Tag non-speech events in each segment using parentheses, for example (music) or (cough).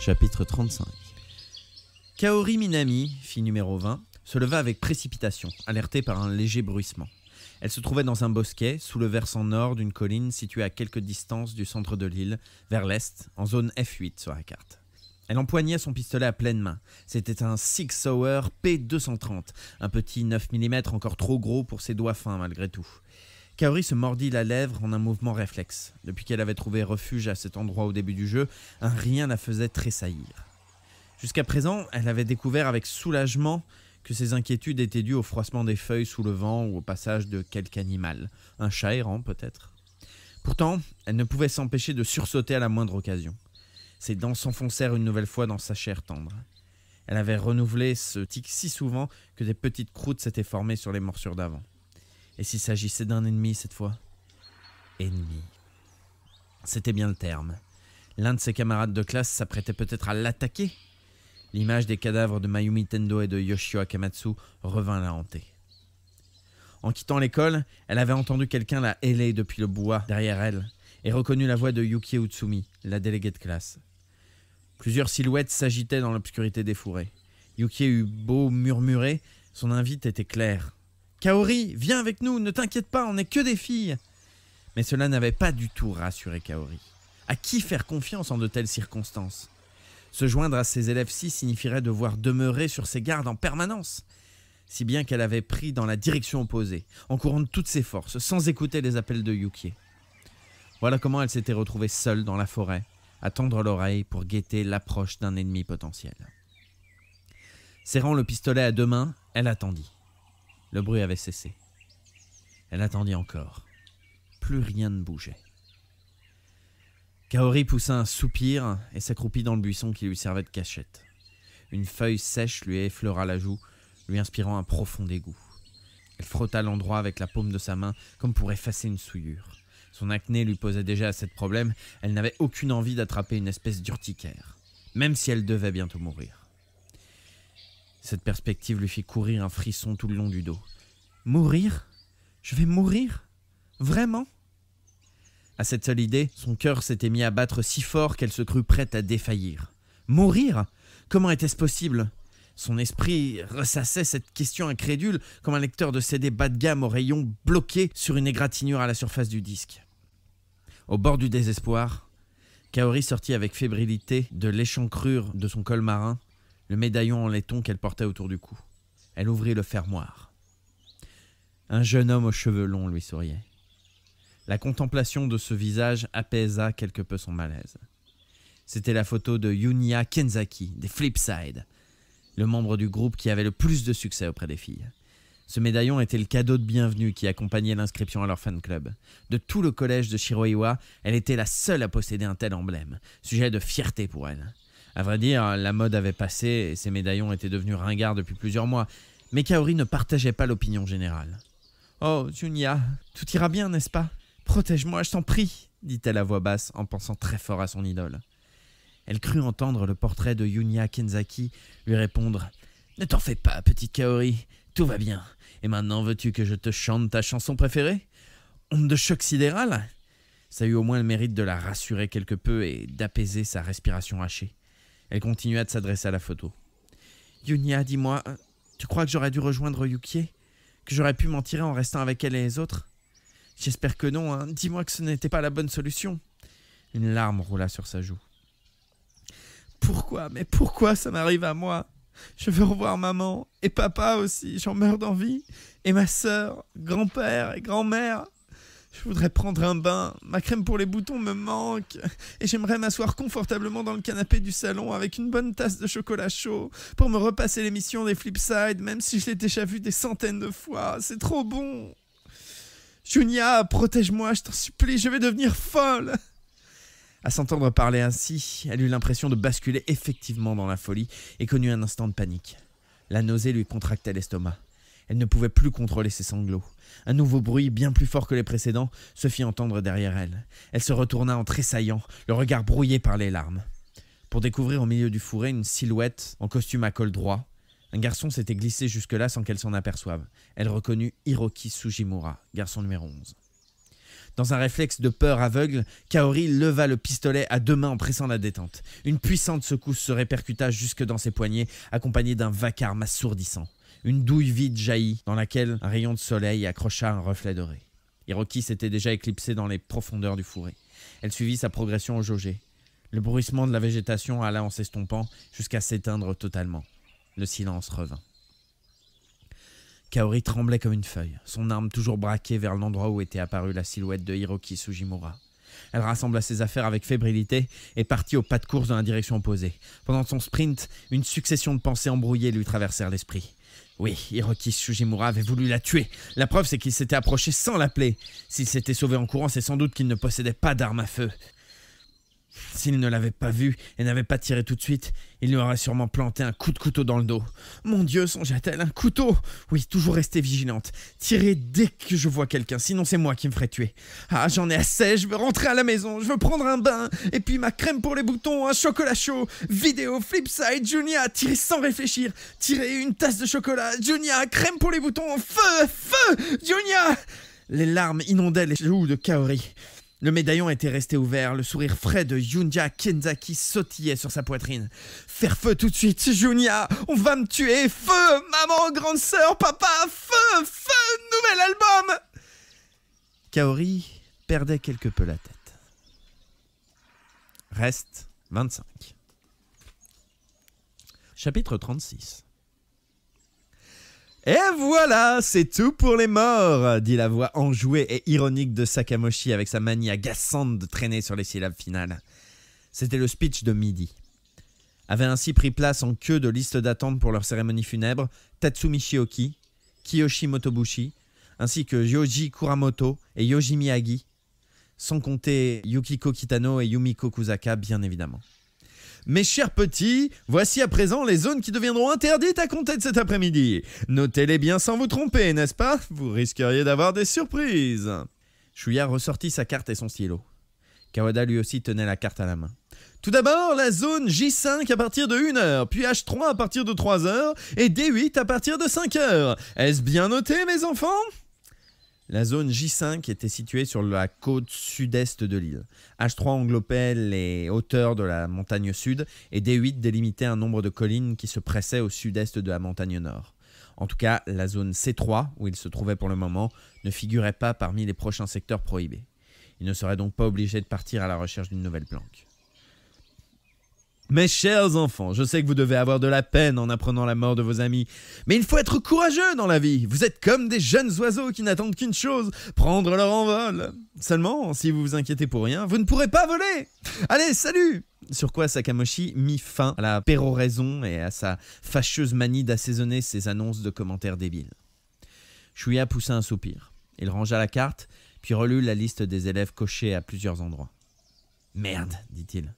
Chapitre 35 Kaori Minami, fille numéro 20, se leva avec précipitation, alertée par un léger bruissement. Elle se trouvait dans un bosquet, sous le versant nord d'une colline située à quelques distances du centre de l'île, vers l'est, en zone F8 sur la carte. Elle empoignait son pistolet à pleine main. C'était un Six Hour P230, un petit 9 mm encore trop gros pour ses doigts fins malgré tout. Kaori se mordit la lèvre en un mouvement réflexe. Depuis qu'elle avait trouvé refuge à cet endroit au début du jeu, un rien la faisait tressaillir. Jusqu'à présent, elle avait découvert avec soulagement que ses inquiétudes étaient dues au froissement des feuilles sous le vent ou au passage de quelque animal, un chat errant peut-être. Pourtant, elle ne pouvait s'empêcher de sursauter à la moindre occasion. Ses dents s'enfoncèrent une nouvelle fois dans sa chair tendre. Elle avait renouvelé ce tic si souvent que des petites croûtes s'étaient formées sur les morsures d'avant. Et s'il s'agissait d'un ennemi cette fois Ennemi. C'était bien le terme. L'un de ses camarades de classe s'apprêtait peut-être à l'attaquer. L'image des cadavres de Mayumi Tendo et de Yoshio Akamatsu revint la hanter. En quittant l'école, elle avait entendu quelqu'un la héler depuis le bois derrière elle et reconnu la voix de Yukie Utsumi, la déléguée de classe. Plusieurs silhouettes s'agitaient dans l'obscurité des fourrés. Yukie eut beau murmurer, son invite était claire. Kaori, viens avec nous, ne t'inquiète pas, on n'est que des filles. Mais cela n'avait pas du tout rassuré Kaori. À qui faire confiance en de telles circonstances Se joindre à ses élèves-ci signifierait devoir demeurer sur ses gardes en permanence, si bien qu'elle avait pris dans la direction opposée, en courant de toutes ses forces, sans écouter les appels de Yukie. Voilà comment elle s'était retrouvée seule dans la forêt, à tendre l'oreille pour guetter l'approche d'un ennemi potentiel. Serrant le pistolet à deux mains, elle attendit. Le bruit avait cessé. Elle attendit encore. Plus rien ne bougeait. Kaori poussa un soupir et s'accroupit dans le buisson qui lui servait de cachette. Une feuille sèche lui effleura la joue, lui inspirant un profond dégoût. Elle frotta l'endroit avec la paume de sa main comme pour effacer une souillure. Son acné lui posait déjà assez de problèmes, elle n'avait aucune envie d'attraper une espèce d'urticaire, même si elle devait bientôt mourir. Cette perspective lui fit courir un frisson tout le long du dos. Mourir Je vais mourir Vraiment À cette seule idée, son cœur s'était mis à battre si fort qu'elle se crut prête à défaillir. Mourir Comment était-ce possible son esprit ressassait cette question incrédule comme un lecteur de CD bas de gamme au rayon bloqué sur une égratignure à la surface du disque. Au bord du désespoir, Kaori sortit avec fébrilité de l'échancrure de son col marin le médaillon en laiton qu'elle portait autour du cou. Elle ouvrit le fermoir. Un jeune homme aux cheveux longs lui souriait. La contemplation de ce visage apaisa quelque peu son malaise. C'était la photo de Yunia Kenzaki, des Flipside, le membre du groupe qui avait le plus de succès auprès des filles. Ce médaillon était le cadeau de bienvenue qui accompagnait l'inscription à leur fan club. De tout le collège de Shiroiwa, elle était la seule à posséder un tel emblème, sujet de fierté pour elle. À vrai dire, la mode avait passé et ses médaillons étaient devenus ringards depuis plusieurs mois, mais Kaori ne partageait pas l'opinion générale. Oh, Junya, tout ira bien, n'est-ce pas Protège-moi, je t'en prie, dit-elle à voix basse en pensant très fort à son idole. Elle crut entendre le portrait de Yunya Kenzaki lui répondre Ne t'en fais pas, petite Kaori, tout va bien. Et maintenant, veux-tu que je te chante ta chanson préférée Onde de choc sidéral Ça eut au moins le mérite de la rassurer quelque peu et d'apaiser sa respiration hachée. Elle continua de s'adresser à la photo. Yunia, dis-moi, euh, tu crois que j'aurais dû rejoindre Yukie Que j'aurais pu m'en tirer en restant avec elle et les autres J'espère que non, hein. dis-moi que ce n'était pas la bonne solution. Une larme roula sur sa joue. Pourquoi, mais pourquoi ça m'arrive à moi Je veux revoir maman et papa aussi, j'en meurs d'envie. Et ma sœur, grand-père et grand-mère, je voudrais prendre un bain, ma crème pour les boutons me manque, et j'aimerais m'asseoir confortablement dans le canapé du salon avec une bonne tasse de chocolat chaud pour me repasser l'émission des Flipside, même si je l'ai déjà vue des centaines de fois, c'est trop bon. Junia, protège-moi, je t'en supplie, je vais devenir folle. À s'entendre parler ainsi, elle eut l'impression de basculer effectivement dans la folie et connut un instant de panique. La nausée lui contractait l'estomac. Elle ne pouvait plus contrôler ses sanglots. Un nouveau bruit, bien plus fort que les précédents, se fit entendre derrière elle. Elle se retourna en tressaillant, le regard brouillé par les larmes. Pour découvrir au milieu du fourré une silhouette en costume à col droit, un garçon s'était glissé jusque-là sans qu'elle s'en aperçoive. Elle reconnut Hiroki Sugimura, garçon numéro 11. Dans un réflexe de peur aveugle, Kaori leva le pistolet à deux mains en pressant la détente. Une puissante secousse se répercuta jusque dans ses poignets, accompagnée d'un vacarme assourdissant. Une douille vide jaillit, dans laquelle un rayon de soleil accrocha un reflet doré. Hiroki s'était déjà éclipsé dans les profondeurs du fourré. Elle suivit sa progression au jaugé. Le bruissement de la végétation alla en s'estompant jusqu'à s'éteindre totalement. Le silence revint. Kaori tremblait comme une feuille, son arme toujours braquée vers l'endroit où était apparue la silhouette de Hiroki Sugimura. Elle rassembla ses affaires avec fébrilité et partit au pas de course dans la direction opposée. Pendant son sprint, une succession de pensées embrouillées lui traversèrent l'esprit. Oui, Hiroki Shujimura avait voulu la tuer. La preuve, c'est qu'il s'était approché sans l'appeler. S'il s'était sauvé en courant, c'est sans doute qu'il ne possédait pas d'arme à feu. S'il ne l'avait pas vu et n'avait pas tiré tout de suite, il lui aurait sûrement planté un coup de couteau dans le dos. Mon Dieu, songea-t-elle, un couteau Oui, toujours rester vigilante. Tirer dès que je vois quelqu'un, sinon c'est moi qui me ferai tuer. Ah, j'en ai assez, je veux rentrer à la maison, je veux prendre un bain, et puis ma crème pour les boutons, un chocolat chaud, vidéo, flipside, Junia, tirer sans réfléchir, tirer une tasse de chocolat, Junia, crème pour les boutons, feu, feu, Junia les larmes inondaient les joues de Kaori. Le médaillon était resté ouvert, le sourire frais de Junya Kenzaki sautillait sur sa poitrine. Faire feu tout de suite, Junya On va me tuer Feu Maman, grande sœur, papa Feu Feu Nouvel album Kaori perdait quelque peu la tête. Reste 25. Chapitre 36 et voilà, c'est tout pour les morts, dit la voix enjouée et ironique de Sakamoshi avec sa manie agaçante de traîner sur les syllabes finales. C'était le speech de midi. Avaient ainsi pris place en queue de liste d'attente pour leur cérémonie funèbre Tatsumi Shioki, Kiyoshi Motobushi, ainsi que Yoji Kuramoto et Yoji Miyagi, sans compter Yukiko Kitano et Yumiko Kuzaka, bien évidemment. Mes chers petits, voici à présent les zones qui deviendront interdites à compter de cet après-midi. Notez-les bien sans vous tromper, n'est-ce pas Vous risqueriez d'avoir des surprises. Chouillard ressortit sa carte et son stylo. Kawada lui aussi tenait la carte à la main. Tout d'abord, la zone J5 à partir de 1h, puis H3 à partir de 3h et D8 à partir de 5h. Est-ce bien noté, mes enfants la zone J5 était située sur la côte sud-est de l'île. H3 englobait les hauteurs de la montagne sud et D8 délimitait un nombre de collines qui se pressaient au sud-est de la montagne nord. En tout cas, la zone C3, où il se trouvait pour le moment, ne figurait pas parmi les prochains secteurs prohibés. Il ne serait donc pas obligé de partir à la recherche d'une nouvelle planque. Mes chers enfants, je sais que vous devez avoir de la peine en apprenant la mort de vos amis, mais il faut être courageux dans la vie. Vous êtes comme des jeunes oiseaux qui n'attendent qu'une chose, prendre leur envol. Seulement, si vous vous inquiétez pour rien, vous ne pourrez pas voler. Allez, salut sur quoi Sakamoshi mit fin à la péroraison et à sa fâcheuse manie d'assaisonner ses annonces de commentaires débiles. Shuya poussa un soupir. Il rangea la carte, puis relut la liste des élèves cochés à plusieurs endroits. Merde, dit-il.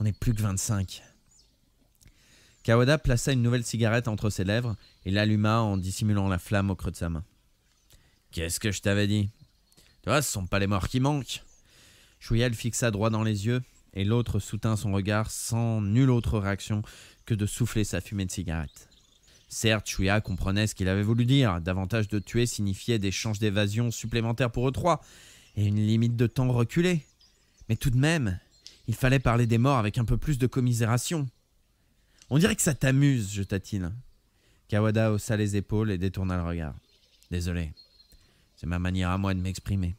On n'est plus que 25. Kawada plaça une nouvelle cigarette entre ses lèvres et l'alluma en dissimulant la flamme au creux de sa main. Qu'est-ce que je t'avais dit Toi, vois, ce sont pas les morts qui manquent. Shuya le fixa droit dans les yeux et l'autre soutint son regard sans nulle autre réaction que de souffler sa fumée de cigarette. Certes, Chouya comprenait ce qu'il avait voulu dire. Davantage de tuer signifiait des chances d'évasion supplémentaires pour eux trois et une limite de temps reculée. Mais tout de même, il fallait parler des morts avec un peu plus de commisération. On dirait que ça t'amuse, je tatine. Kawada haussa les épaules et détourna le regard. Désolé. C'est ma manière à moi de m'exprimer.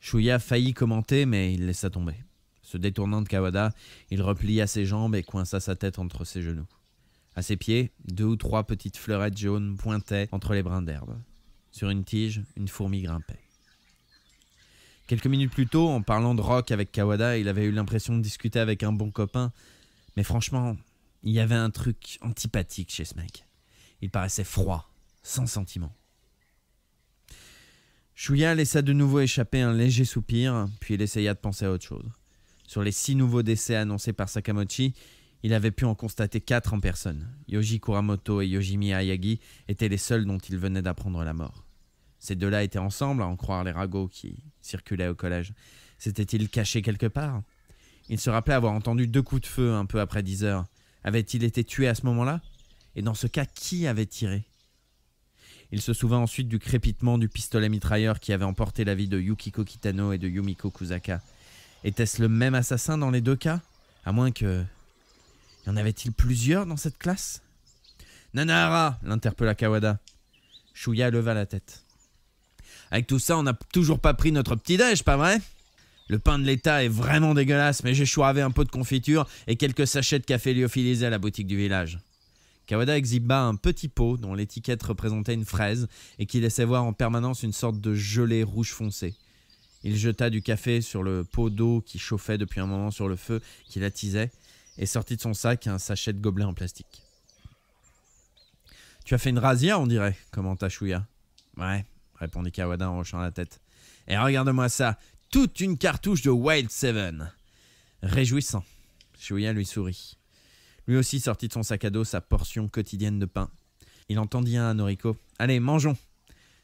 Shuya faillit commenter, mais il laissa tomber. Se détournant de Kawada, il replia ses jambes et coinça sa tête entre ses genoux. À ses pieds, deux ou trois petites fleurettes jaunes pointaient entre les brins d'herbe. Sur une tige, une fourmi grimpait. Quelques minutes plus tôt, en parlant de rock avec Kawada, il avait eu l'impression de discuter avec un bon copain. Mais franchement, il y avait un truc antipathique chez ce mec. Il paraissait froid, sans sentiment. Shuya laissa de nouveau échapper un léger soupir, puis il essaya de penser à autre chose. Sur les six nouveaux décès annoncés par Sakamochi, il avait pu en constater quatre en personne. Yoji Kuramoto et Yojimi Ayagi étaient les seuls dont il venait d'apprendre la mort. Ces deux-là étaient ensemble, à en croire les ragots qui circulait au collège. S'était-il caché quelque part Il se rappelait avoir entendu deux coups de feu un peu après dix heures. Avait-il été tué à ce moment-là Et dans ce cas, qui avait tiré Il se souvint ensuite du crépitement du pistolet mitrailleur qui avait emporté la vie de Yukiko Kitano et de Yumiko Kusaka. Était-ce le même assassin dans les deux cas À moins que... Y en avait-il plusieurs dans cette classe Nanahara l'interpella Kawada. Shuya leva la tête. Avec tout ça, on n'a toujours pas pris notre petit-déj, pas vrai Le pain de l'État est vraiment dégueulasse, mais j'ai choisi un pot de confiture et quelques sachets de café lyophilisé à la boutique du village. Kawada exhiba un petit pot dont l'étiquette représentait une fraise et qui laissait voir en permanence une sorte de gelée rouge foncé. Il jeta du café sur le pot d'eau qui chauffait depuis un moment sur le feu qui l'attisait et sortit de son sac un sachet de gobelet en plastique. Tu as fait une rasia, on dirait, commenta Chouya. Ouais, répondit Kawada en hochant la tête. Et regarde-moi ça, toute une cartouche de Wild Seven. Réjouissant, Shuya lui sourit. Lui aussi sortit de son sac à dos sa portion quotidienne de pain. Il entendit un à Noriko. Allez, mangeons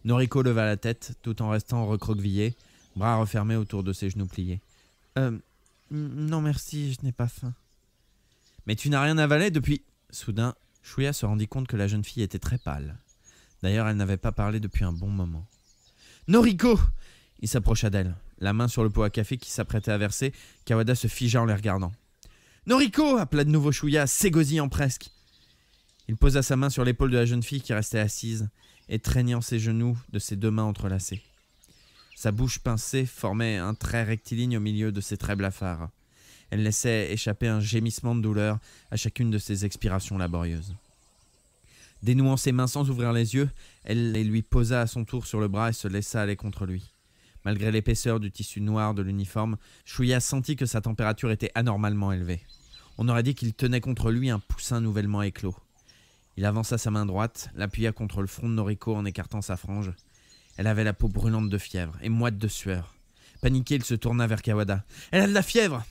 Noriko leva la tête, tout en restant recroquevillé, bras refermés autour de ses genoux pliés. Euh, non merci, je n'ai pas faim. Mais tu n'as rien avalé depuis. Soudain, Shuya se rendit compte que la jeune fille était très pâle. D'ailleurs, elle n'avait pas parlé depuis un bon moment. Noriko Il s'approcha d'elle, la main sur le pot à café qui s'apprêtait à verser. Kawada se figea en les regardant. Noriko appela de nouveau Shuya, ségosillant presque. Il posa sa main sur l'épaule de la jeune fille qui restait assise, étreignant ses genoux de ses deux mains entrelacées. Sa bouche pincée formait un trait rectiligne au milieu de ses traits blafards. Elle laissait échapper un gémissement de douleur à chacune de ses expirations laborieuses. Dénouant ses mains sans ouvrir les yeux, elle les lui posa à son tour sur le bras et se laissa aller contre lui. Malgré l'épaisseur du tissu noir de l'uniforme, Chouya sentit que sa température était anormalement élevée. On aurait dit qu'il tenait contre lui un poussin nouvellement éclos. Il avança sa main droite, l'appuya contre le front de Noriko en écartant sa frange. Elle avait la peau brûlante de fièvre et moite de sueur. Paniqué, il se tourna vers Kawada. Elle a de la fièvre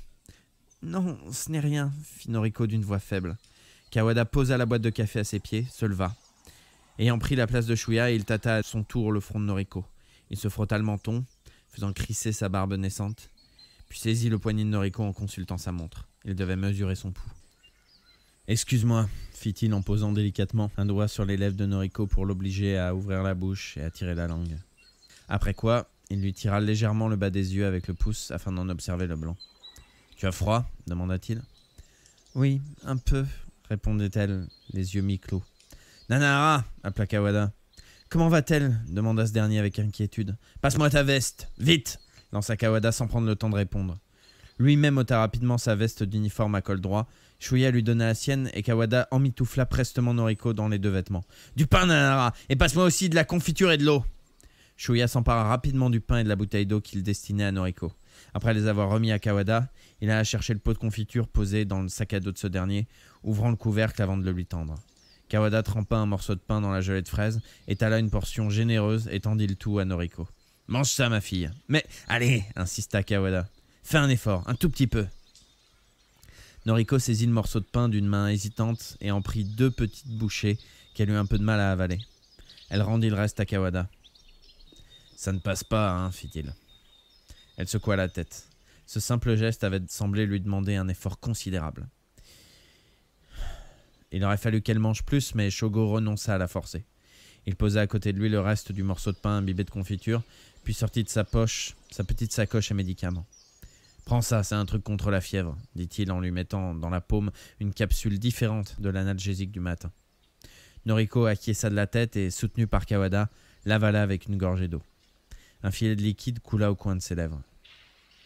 Non, ce n'est rien, fit Noriko d'une voix faible. Kawada posa la boîte de café à ses pieds, se leva. Ayant pris la place de Shuya, il tâta à son tour le front de Noriko. Il se frotta le menton, faisant crisser sa barbe naissante, puis saisit le poignet de Noriko en consultant sa montre. Il devait mesurer son pouls. Excuse-moi, fit-il en posant délicatement un doigt sur les lèvres de Noriko pour l'obliger à ouvrir la bouche et à tirer la langue. Après quoi, il lui tira légèrement le bas des yeux avec le pouce afin d'en observer le blanc. Tu as froid demanda-t-il. Oui, un peu, répondait-elle, les yeux mi-clos. Nanara appela Kawada. Comment va-t-elle demanda ce dernier avec inquiétude. Passe-moi ta veste, vite lança Kawada sans prendre le temps de répondre. Lui-même ôta rapidement sa veste d'uniforme à col droit. Shuya lui donna la sienne et Kawada emmitoufla prestement Noriko dans les deux vêtements. Du pain, Nanara Et passe-moi aussi de la confiture et de l'eau Shuya s'empara rapidement du pain et de la bouteille d'eau qu'il destinait à Noriko. Après les avoir remis à Kawada, il alla chercher le pot de confiture posé dans le sac à dos de ce dernier, ouvrant le couvercle avant de le lui tendre. Kawada trempa un morceau de pain dans la gelée de fraises, étala une portion généreuse et tendit le tout à Noriko. Mange ça, ma fille. Mais allez, insista Kawada. Fais un effort, un tout petit peu. Noriko saisit le morceau de pain d'une main hésitante et en prit deux petites bouchées qu'elle eut un peu de mal à avaler. Elle rendit le reste à Kawada. Ça ne passe pas, hein, fit-il. Elle secoua la tête. Ce simple geste avait semblé lui demander un effort considérable. Il aurait fallu qu'elle mange plus, mais Shogo renonça à la forcer. Il posa à côté de lui le reste du morceau de pain imbibé de confiture, puis sortit de sa poche sa petite sacoche à médicaments. Prends ça, c'est un truc contre la fièvre, dit-il en lui mettant dans la paume une capsule différente de l'analgésique du matin. Noriko acquiesça de la tête et, soutenu par Kawada, l'avala avec une gorgée d'eau. Un filet de liquide coula au coin de ses lèvres.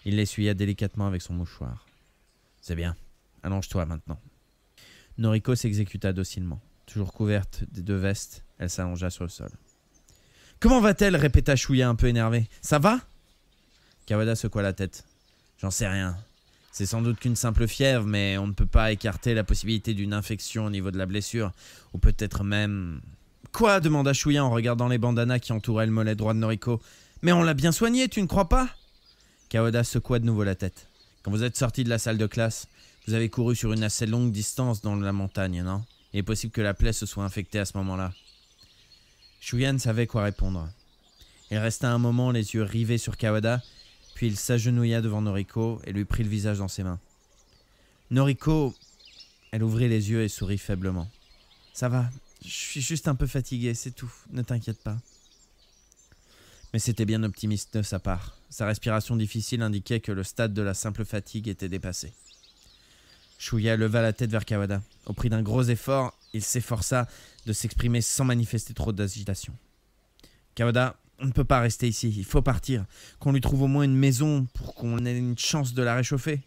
Il l'essuya délicatement avec son mouchoir. C'est bien. Allonge-toi maintenant. Noriko s'exécuta docilement. Toujours couverte des deux vestes, elle s'allongea sur le sol. Comment va-t-elle répéta Chouya un peu énervé. Ça va Kawada secoua la tête. J'en sais rien. C'est sans doute qu'une simple fièvre, mais on ne peut pas écarter la possibilité d'une infection au niveau de la blessure, ou peut-être même... Quoi demanda Chouya en regardant les bandanas qui entouraient le mollet droit de Noriko. Mais on l'a bien soigné, tu ne crois pas Kawada secoua de nouveau la tête. Quand vous êtes sorti de la salle de classe, vous avez couru sur une assez longue distance dans la montagne, non Il est possible que la plaie se soit infectée à ce moment-là. Shuyan savait quoi répondre. Il resta un moment les yeux rivés sur Kawada, puis il s'agenouilla devant Noriko et lui prit le visage dans ses mains. Noriko, elle ouvrit les yeux et sourit faiblement. Ça va, je suis juste un peu fatigué, c'est tout, ne t'inquiète pas. Mais c'était bien optimiste de sa part. Sa respiration difficile indiquait que le stade de la simple fatigue était dépassé. Chouya leva la tête vers Kawada. Au prix d'un gros effort, il s'efforça de s'exprimer sans manifester trop d'agitation. Kawada, on ne peut pas rester ici, il faut partir. Qu'on lui trouve au moins une maison pour qu'on ait une chance de la réchauffer.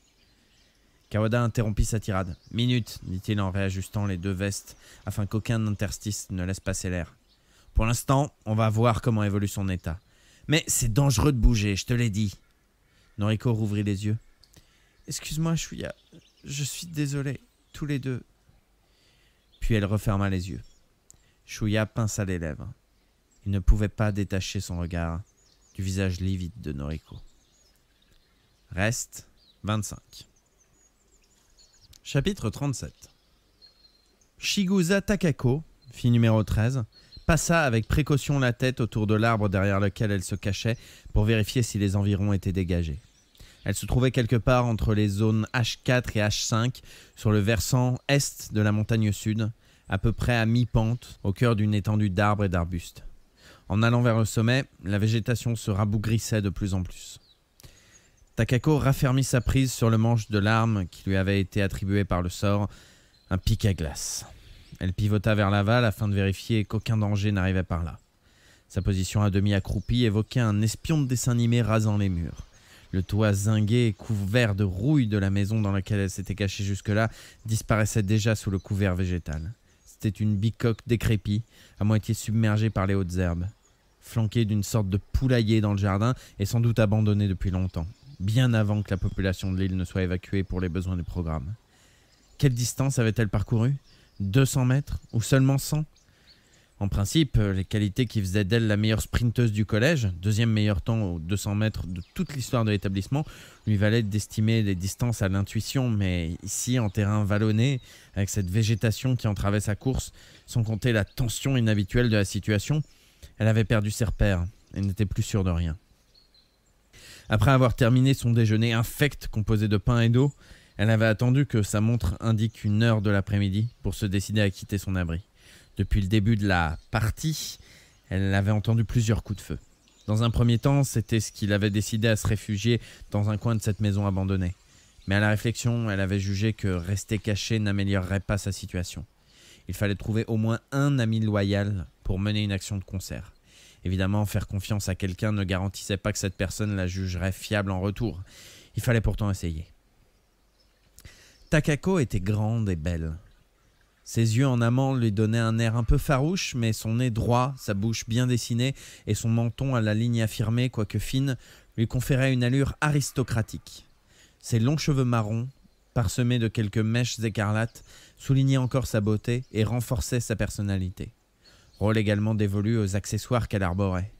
Kawada interrompit sa tirade. Minute, dit-il en réajustant les deux vestes afin qu'aucun interstice ne laisse passer l'air. Pour l'instant, on va voir comment évolue son état. Mais c'est dangereux de bouger, je te l'ai dit. Noriko rouvrit les yeux. Excuse-moi, Shuya. Je suis désolé, tous les deux. Puis elle referma les yeux. Shuya pinça les lèvres. Il ne pouvait pas détacher son regard du visage livide de Noriko. Reste 25. Chapitre 37 Shiguza Takako, fille numéro 13, passa avec précaution la tête autour de l'arbre derrière lequel elle se cachait pour vérifier si les environs étaient dégagés. Elle se trouvait quelque part entre les zones H4 et H5 sur le versant est de la montagne sud, à peu près à mi-pente, au cœur d'une étendue d'arbres et d'arbustes. En allant vers le sommet, la végétation se rabougrissait de plus en plus. Takako raffermit sa prise sur le manche de l'arme qui lui avait été attribuée par le sort, un pic à glace. Elle pivota vers l'aval afin de vérifier qu'aucun danger n'arrivait par là. Sa position à demi accroupie évoquait un espion de dessin animé rasant les murs. Le toit zingué et couvert de rouille de la maison dans laquelle elle s'était cachée jusque-là disparaissait déjà sous le couvert végétal. C'était une bicoque décrépie, à moitié submergée par les hautes herbes, flanquée d'une sorte de poulailler dans le jardin et sans doute abandonnée depuis longtemps, bien avant que la population de l'île ne soit évacuée pour les besoins du programme. Quelle distance avait-elle parcourue 200 mètres ou seulement 100 En principe, euh, les qualités qui faisaient d'elle la meilleure sprinteuse du collège, deuxième meilleur temps aux 200 mètres de toute l'histoire de l'établissement, lui valaient d'estimer les distances à l'intuition, mais ici, en terrain vallonné, avec cette végétation qui entravait sa course, sans compter la tension inhabituelle de la situation, elle avait perdu ses repères et n'était plus sûre de rien. Après avoir terminé son déjeuner infect composé de pain et d'eau, elle avait attendu que sa montre indique une heure de l'après-midi pour se décider à quitter son abri. Depuis le début de la partie, elle avait entendu plusieurs coups de feu. Dans un premier temps, c'était ce qu'il avait décidé à se réfugier dans un coin de cette maison abandonnée. Mais à la réflexion, elle avait jugé que rester cachée n'améliorerait pas sa situation. Il fallait trouver au moins un ami loyal pour mener une action de concert. Évidemment, faire confiance à quelqu'un ne garantissait pas que cette personne la jugerait fiable en retour. Il fallait pourtant essayer. Takako était grande et belle. Ses yeux en amant lui donnaient un air un peu farouche, mais son nez droit, sa bouche bien dessinée et son menton à la ligne affirmée, quoique fine, lui conféraient une allure aristocratique. Ses longs cheveux marrons, parsemés de quelques mèches écarlates, soulignaient encore sa beauté et renforçaient sa personnalité. Rôle également dévolu aux accessoires qu'elle arborait.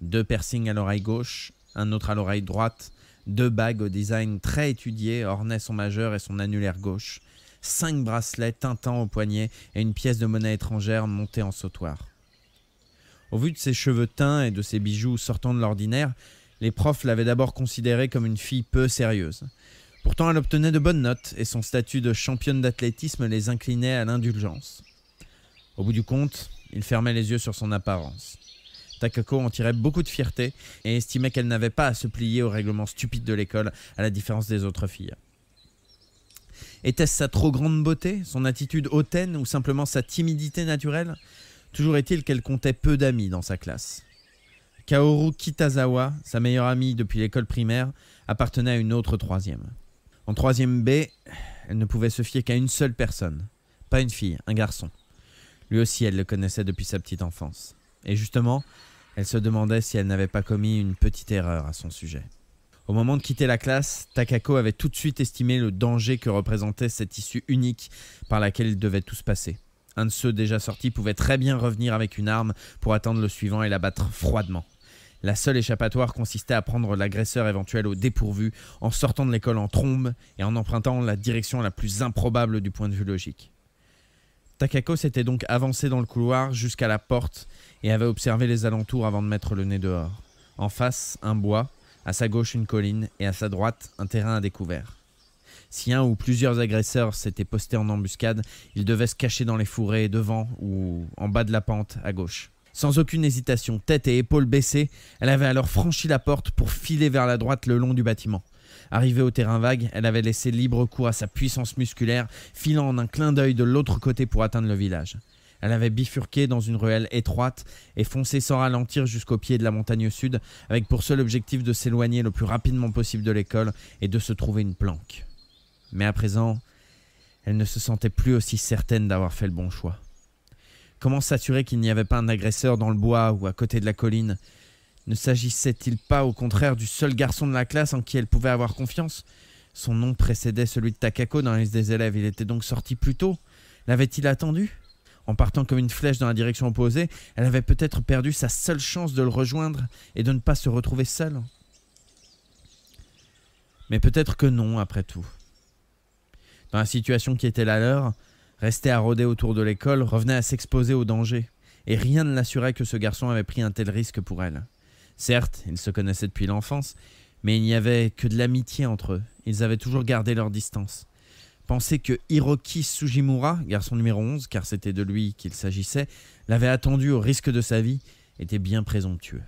Deux piercings à l'oreille gauche, un autre à l'oreille droite, deux bagues au design très étudié ornaient son majeur et son annulaire gauche. Cinq bracelets tintant au poignet et une pièce de monnaie étrangère montée en sautoir. Au vu de ses cheveux teints et de ses bijoux sortant de l'ordinaire, les profs l'avaient d'abord considérée comme une fille peu sérieuse. Pourtant, elle obtenait de bonnes notes et son statut de championne d'athlétisme les inclinait à l'indulgence. Au bout du compte, il fermait les yeux sur son apparence. Takako en tirait beaucoup de fierté et estimait qu'elle n'avait pas à se plier aux règlements stupides de l'école, à la différence des autres filles. Était-ce sa trop grande beauté, son attitude hautaine ou simplement sa timidité naturelle Toujours est-il qu'elle comptait peu d'amis dans sa classe. Kaoru Kitazawa, sa meilleure amie depuis l'école primaire, appartenait à une autre troisième. En troisième B, elle ne pouvait se fier qu'à une seule personne. Pas une fille, un garçon. Lui aussi, elle le connaissait depuis sa petite enfance. Et justement, elle se demandait si elle n'avait pas commis une petite erreur à son sujet. Au moment de quitter la classe, Takako avait tout de suite estimé le danger que représentait cette issue unique par laquelle ils devaient tous passer. Un de ceux déjà sortis pouvait très bien revenir avec une arme pour attendre le suivant et l'abattre froidement. La seule échappatoire consistait à prendre l'agresseur éventuel au dépourvu en sortant de l'école en trombe et en empruntant la direction la plus improbable du point de vue logique. Takako s'était donc avancé dans le couloir jusqu'à la porte et avait observé les alentours avant de mettre le nez dehors. En face, un bois, à sa gauche une colline et à sa droite un terrain à découvert. Si un ou plusieurs agresseurs s'étaient postés en embuscade, ils devaient se cacher dans les fourrés devant ou en bas de la pente à gauche. Sans aucune hésitation, tête et épaules baissées, elle avait alors franchi la porte pour filer vers la droite le long du bâtiment. Arrivée au terrain vague, elle avait laissé libre cours à sa puissance musculaire, filant en un clin d'œil de l'autre côté pour atteindre le village. Elle avait bifurqué dans une ruelle étroite et foncé sans ralentir jusqu'au pied de la montagne sud, avec pour seul objectif de s'éloigner le plus rapidement possible de l'école et de se trouver une planque. Mais à présent, elle ne se sentait plus aussi certaine d'avoir fait le bon choix. Comment s'assurer qu'il n'y avait pas un agresseur dans le bois ou à côté de la colline Ne s'agissait-il pas au contraire du seul garçon de la classe en qui elle pouvait avoir confiance Son nom précédait celui de Takako dans la liste des élèves, il était donc sorti plus tôt. L'avait-il attendu en partant comme une flèche dans la direction opposée, elle avait peut-être perdu sa seule chance de le rejoindre et de ne pas se retrouver seule. Mais peut-être que non, après tout. Dans la situation qui était la leur, rester à rôder autour de l'école revenait à s'exposer au danger, et rien ne l'assurait que ce garçon avait pris un tel risque pour elle. Certes, ils se connaissaient depuis l'enfance, mais il n'y avait que de l'amitié entre eux, ils avaient toujours gardé leur distance pensait que Hiroki Sugimura, garçon numéro 11, car c'était de lui qu'il s'agissait, l'avait attendu au risque de sa vie, était bien présomptueux.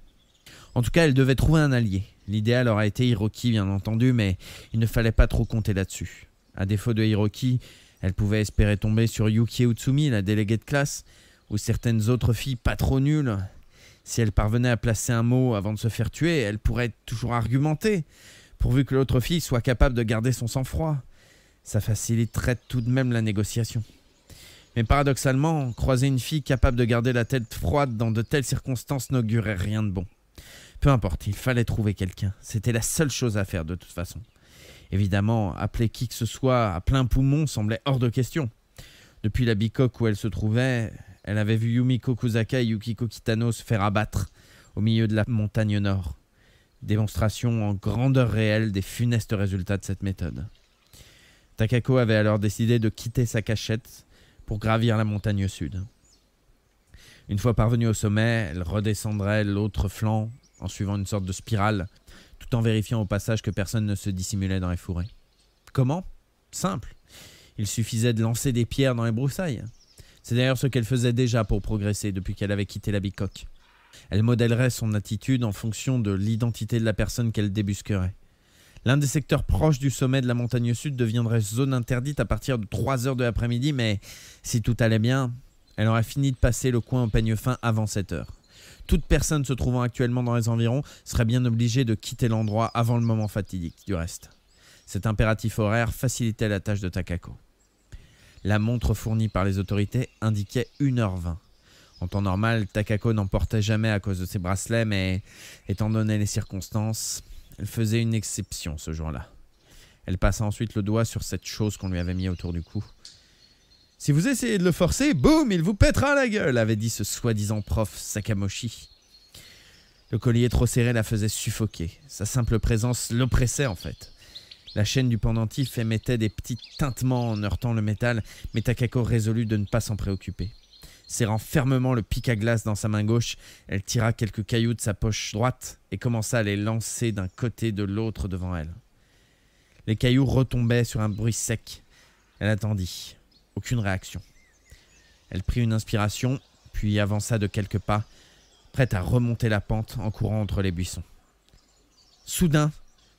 En tout cas, elle devait trouver un allié. L'idéal aurait été Hiroki, bien entendu, mais il ne fallait pas trop compter là-dessus. À défaut de Hiroki, elle pouvait espérer tomber sur Yuki Utsumi, la déléguée de classe, ou certaines autres filles pas trop nulles. Si elle parvenait à placer un mot avant de se faire tuer, elle pourrait toujours argumenter, pourvu que l'autre fille soit capable de garder son sang-froid ça faciliterait tout de même la négociation. Mais paradoxalement, croiser une fille capable de garder la tête froide dans de telles circonstances n'augurait rien de bon. Peu importe, il fallait trouver quelqu'un. C'était la seule chose à faire de toute façon. Évidemment, appeler qui que ce soit à plein poumon semblait hors de question. Depuis la bicoque où elle se trouvait, elle avait vu Yumiko Kuzaka et Yukiko Kitano se faire abattre au milieu de la montagne nord. Démonstration en grandeur réelle des funestes résultats de cette méthode. Takako avait alors décidé de quitter sa cachette pour gravir la montagne au sud. Une fois parvenue au sommet, elle redescendrait l'autre flanc en suivant une sorte de spirale, tout en vérifiant au passage que personne ne se dissimulait dans les fourrés. Comment Simple. Il suffisait de lancer des pierres dans les broussailles. C'est d'ailleurs ce qu'elle faisait déjà pour progresser depuis qu'elle avait quitté la bicoque. Elle modèlerait son attitude en fonction de l'identité de la personne qu'elle débusquerait. L'un des secteurs proches du sommet de la montagne sud deviendrait zone interdite à partir de 3h de l'après-midi, mais si tout allait bien, elle aurait fini de passer le coin en peigne fin avant 7h. Toute personne se trouvant actuellement dans les environs serait bien obligée de quitter l'endroit avant le moment fatidique, du reste. Cet impératif horaire facilitait la tâche de Takako. La montre fournie par les autorités indiquait 1h20. En temps normal, Takako n'en portait jamais à cause de ses bracelets, mais étant donné les circonstances, elle faisait une exception ce jour-là. Elle passa ensuite le doigt sur cette chose qu'on lui avait mis autour du cou. Si vous essayez de le forcer, boum, il vous pètera la gueule, avait dit ce soi-disant prof Sakamoshi. Le collier trop serré la faisait suffoquer. Sa simple présence l'oppressait en fait. La chaîne du pendentif émettait des petits tintements en heurtant le métal, mais Takako résolut de ne pas s'en préoccuper. Serrant fermement le pic à glace dans sa main gauche, elle tira quelques cailloux de sa poche droite et commença à les lancer d'un côté de l'autre devant elle. Les cailloux retombaient sur un bruit sec. Elle attendit. Aucune réaction. Elle prit une inspiration, puis avança de quelques pas, prête à remonter la pente en courant entre les buissons. Soudain,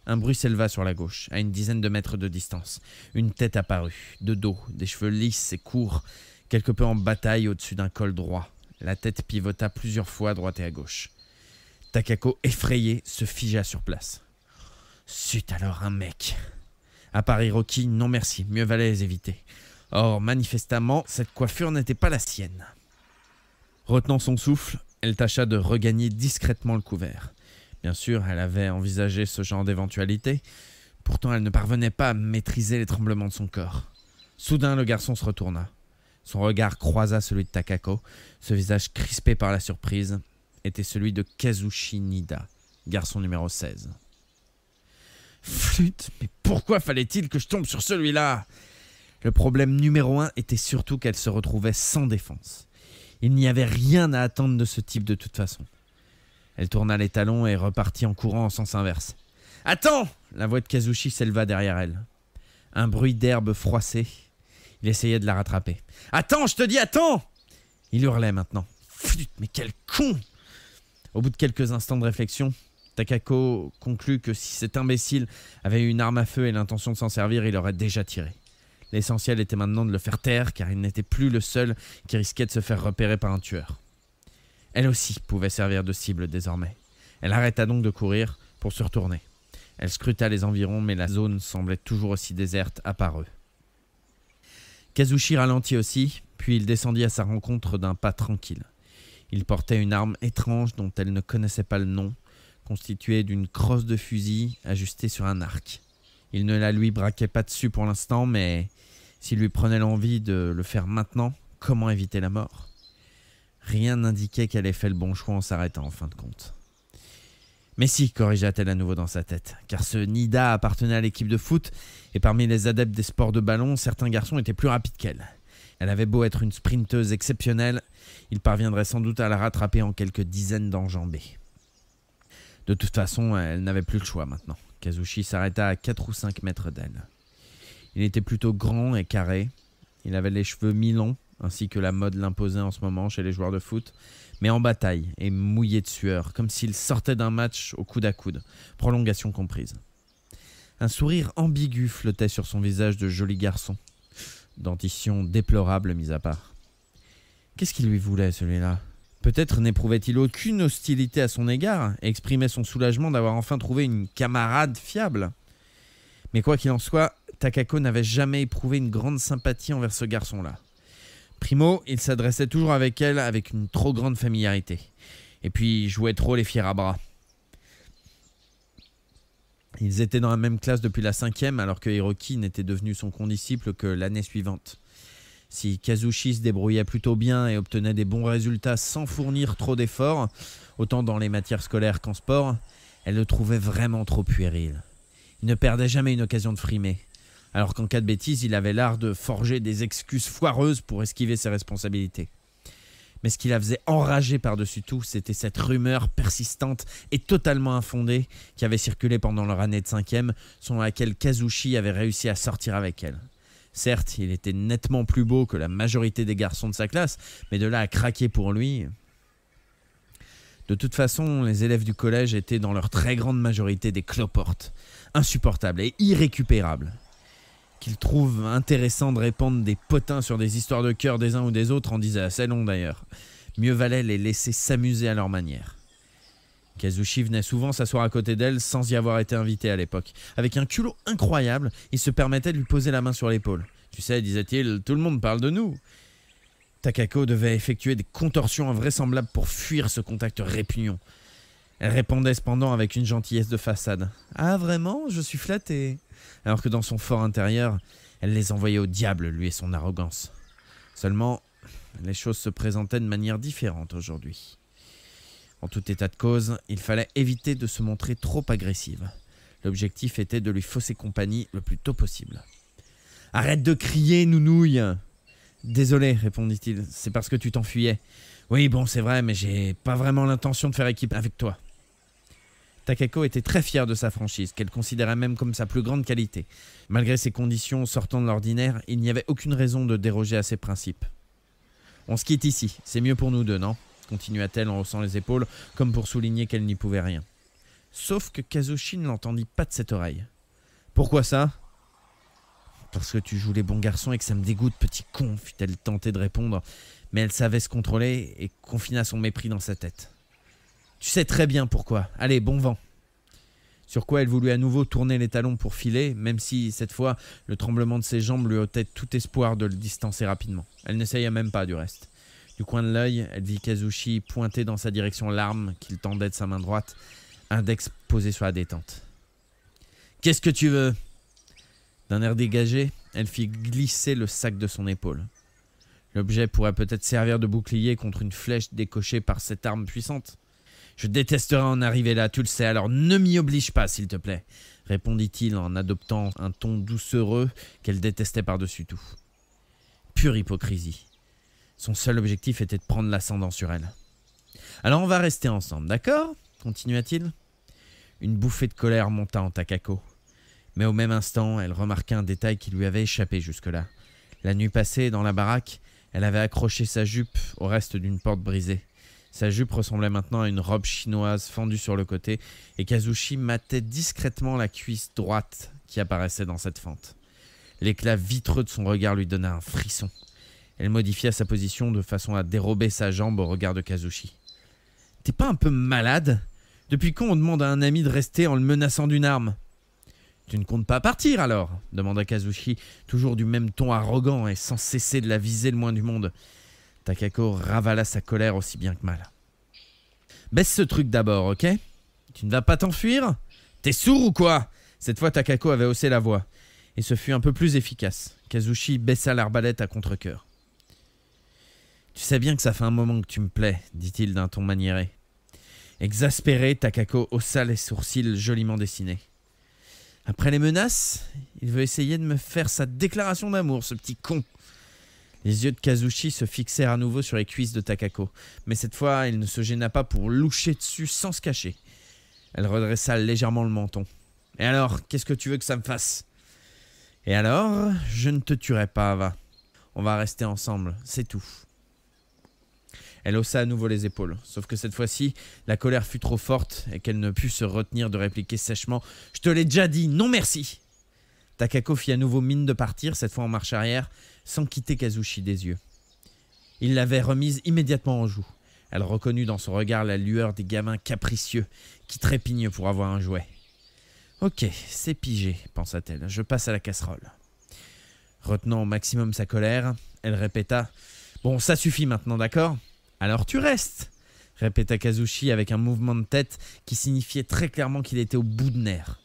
un bruit s'éleva sur la gauche, à une dizaine de mètres de distance. Une tête apparut, de dos, des cheveux lisses et courts, quelque peu en bataille au-dessus d'un col droit. La tête pivota plusieurs fois à droite et à gauche. Takako, effrayé, se figea sur place. C'est alors un mec. À Paris Rocky, non merci, mieux valait les éviter. Or, manifestement, cette coiffure n'était pas la sienne. Retenant son souffle, elle tâcha de regagner discrètement le couvert. Bien sûr, elle avait envisagé ce genre d'éventualité, pourtant elle ne parvenait pas à maîtriser les tremblements de son corps. Soudain, le garçon se retourna. Son regard croisa celui de Takako. Ce visage crispé par la surprise était celui de Kazushi Nida, garçon numéro 16. Flûte, mais pourquoi fallait-il que je tombe sur celui-là Le problème numéro un était surtout qu'elle se retrouvait sans défense. Il n'y avait rien à attendre de ce type de toute façon. Elle tourna les talons et repartit en courant en sens inverse. Attends La voix de Kazushi s'éleva derrière elle. Un bruit d'herbe froissée il essayait de la rattraper. Attends, je te dis, attends Il hurlait maintenant. Putain, mais quel con Au bout de quelques instants de réflexion, Takako conclut que si cet imbécile avait eu une arme à feu et l'intention de s'en servir, il aurait déjà tiré. L'essentiel était maintenant de le faire taire, car il n'était plus le seul qui risquait de se faire repérer par un tueur. Elle aussi pouvait servir de cible désormais. Elle arrêta donc de courir pour se retourner. Elle scruta les environs, mais la zone semblait toujours aussi déserte à part eux. Kazushi ralentit aussi, puis il descendit à sa rencontre d'un pas tranquille. Il portait une arme étrange dont elle ne connaissait pas le nom, constituée d'une crosse de fusil ajustée sur un arc. Il ne la lui braquait pas dessus pour l'instant, mais s'il lui prenait l'envie de le faire maintenant, comment éviter la mort Rien n'indiquait qu'elle ait fait le bon choix en s'arrêtant en fin de compte. Mais si, corrigea-t-elle à nouveau dans sa tête, car ce Nida appartenait à l'équipe de foot, et parmi les adeptes des sports de ballon, certains garçons étaient plus rapides qu'elle. Elle avait beau être une sprinteuse exceptionnelle, il parviendrait sans doute à la rattraper en quelques dizaines d'enjambées. De toute façon, elle n'avait plus le choix maintenant. Kazushi s'arrêta à 4 ou 5 mètres d'elle. Il était plutôt grand et carré. Il avait les cheveux mi-longs, ainsi que la mode l'imposait en ce moment chez les joueurs de foot, mais en bataille et mouillé de sueur, comme s'il sortait d'un match au coude à coude, prolongation comprise. Un sourire ambigu flottait sur son visage de joli garçon, dentition déplorable mise à part. Qu'est-ce qu'il lui voulait, celui-là Peut-être n'éprouvait-il aucune hostilité à son égard et exprimait son soulagement d'avoir enfin trouvé une camarade fiable. Mais quoi qu'il en soit, Takako n'avait jamais éprouvé une grande sympathie envers ce garçon-là. Primo, il s'adressait toujours avec elle avec une trop grande familiarité. Et puis, jouait trop les fiers à bras. Ils étaient dans la même classe depuis la cinquième, alors que Hiroki n'était devenu son condisciple que l'année suivante. Si Kazushi se débrouillait plutôt bien et obtenait des bons résultats sans fournir trop d'efforts, autant dans les matières scolaires qu'en sport, elle le trouvait vraiment trop puéril. Il ne perdait jamais une occasion de frimer alors qu'en cas de bêtise, il avait l'art de forger des excuses foireuses pour esquiver ses responsabilités. Mais ce qui la faisait enrager par-dessus tout, c'était cette rumeur persistante et totalement infondée qui avait circulé pendant leur année de cinquième, selon laquelle Kazushi avait réussi à sortir avec elle. Certes, il était nettement plus beau que la majorité des garçons de sa classe, mais de là à craquer pour lui. De toute façon, les élèves du collège étaient dans leur très grande majorité des cloportes, insupportables et irrécupérables qu'il trouve intéressant de répandre des potins sur des histoires de cœur des uns ou des autres en disait assez long d'ailleurs. Mieux valait les laisser s'amuser à leur manière. Kazushi venait souvent s'asseoir à côté d'elle sans y avoir été invité à l'époque. Avec un culot incroyable, il se permettait de lui poser la main sur l'épaule. Tu sais, disait-il, tout le monde parle de nous. Takako devait effectuer des contorsions invraisemblables pour fuir ce contact répugnant. Elle répondait cependant avec une gentillesse de façade. Ah vraiment, je suis flattée. Alors que dans son fort intérieur, elle les envoyait au diable, lui et son arrogance. Seulement, les choses se présentaient de manière différente aujourd'hui. En tout état de cause, il fallait éviter de se montrer trop agressive. L'objectif était de lui fausser compagnie le plus tôt possible. Arrête de crier, nounouille Désolé, répondit-il, c'est parce que tu t'enfuyais. Oui, bon, c'est vrai, mais j'ai pas vraiment l'intention de faire équipe avec toi. Takako était très fière de sa franchise, qu'elle considérait même comme sa plus grande qualité. Malgré ses conditions sortant de l'ordinaire, il n'y avait aucune raison de déroger à ses principes. On se quitte ici, c'est mieux pour nous deux, non continua-t-elle en haussant les épaules, comme pour souligner qu'elle n'y pouvait rien. Sauf que Kazushi ne l'entendit pas de cette oreille. Pourquoi ça Parce que tu joues les bons garçons et que ça me dégoûte, petit con, fit elle tentée de répondre, mais elle savait se contrôler et confina son mépris dans sa tête. Tu sais très bien pourquoi. Allez, bon vent. Sur quoi elle voulut à nouveau tourner les talons pour filer, même si, cette fois, le tremblement de ses jambes lui ôtait tout espoir de le distancer rapidement. Elle n'essaya même pas, du reste. Du coin de l'œil, elle vit Kazushi pointer dans sa direction l'arme qu'il tendait de sa main droite, index posé sur la détente. Qu'est-ce que tu veux D'un air dégagé, elle fit glisser le sac de son épaule. L'objet pourrait peut-être servir de bouclier contre une flèche décochée par cette arme puissante. Je détesterai en arriver là, tu le sais, alors ne m'y oblige pas, s'il te plaît, répondit-il en adoptant un ton doucereux qu'elle détestait par-dessus tout. Pure hypocrisie. Son seul objectif était de prendre l'ascendant sur elle. Alors on va rester ensemble, d'accord continua-t-il. Une bouffée de colère monta en Takako. Mais au même instant, elle remarqua un détail qui lui avait échappé jusque-là. La nuit passée, dans la baraque, elle avait accroché sa jupe au reste d'une porte brisée. Sa jupe ressemblait maintenant à une robe chinoise fendue sur le côté, et Kazushi matait discrètement la cuisse droite qui apparaissait dans cette fente. L'éclat vitreux de son regard lui donna un frisson. Elle modifia sa position de façon à dérober sa jambe au regard de Kazushi. T'es pas un peu malade Depuis quand on demande à un ami de rester en le menaçant d'une arme Tu ne comptes pas partir alors demanda Kazushi, toujours du même ton arrogant et sans cesser de la viser le moins du monde. Takako ravala sa colère aussi bien que mal. Baisse ce truc d'abord, ok Tu ne vas pas t'enfuir T'es sourd ou quoi Cette fois, Takako avait haussé la voix, et ce fut un peu plus efficace. Kazushi baissa l'arbalète à contre-coeur. Tu sais bien que ça fait un moment que tu me plais, dit-il d'un ton maniéré. Exaspéré, Takako haussa les sourcils joliment dessinés. Après les menaces, il veut essayer de me faire sa déclaration d'amour, ce petit con. Les yeux de Kazushi se fixèrent à nouveau sur les cuisses de Takako, mais cette fois, il ne se gêna pas pour loucher dessus sans se cacher. Elle redressa légèrement le menton. Et alors, qu'est-ce que tu veux que ça me fasse Et alors, je ne te tuerai pas, va. On va rester ensemble, c'est tout. Elle haussa à nouveau les épaules, sauf que cette fois-ci, la colère fut trop forte et qu'elle ne put se retenir de répliquer sèchement Je te l'ai déjà dit, non merci Takako fit à nouveau mine de partir, cette fois en marche arrière, sans quitter Kazushi des yeux. Il l'avait remise immédiatement en joue. Elle reconnut dans son regard la lueur des gamins capricieux qui trépignent pour avoir un jouet. Ok, c'est pigé, pensa-t-elle, je passe à la casserole. Retenant au maximum sa colère, elle répéta Bon, ça suffit maintenant, d'accord Alors tu restes répéta Kazushi avec un mouvement de tête qui signifiait très clairement qu'il était au bout de nerfs.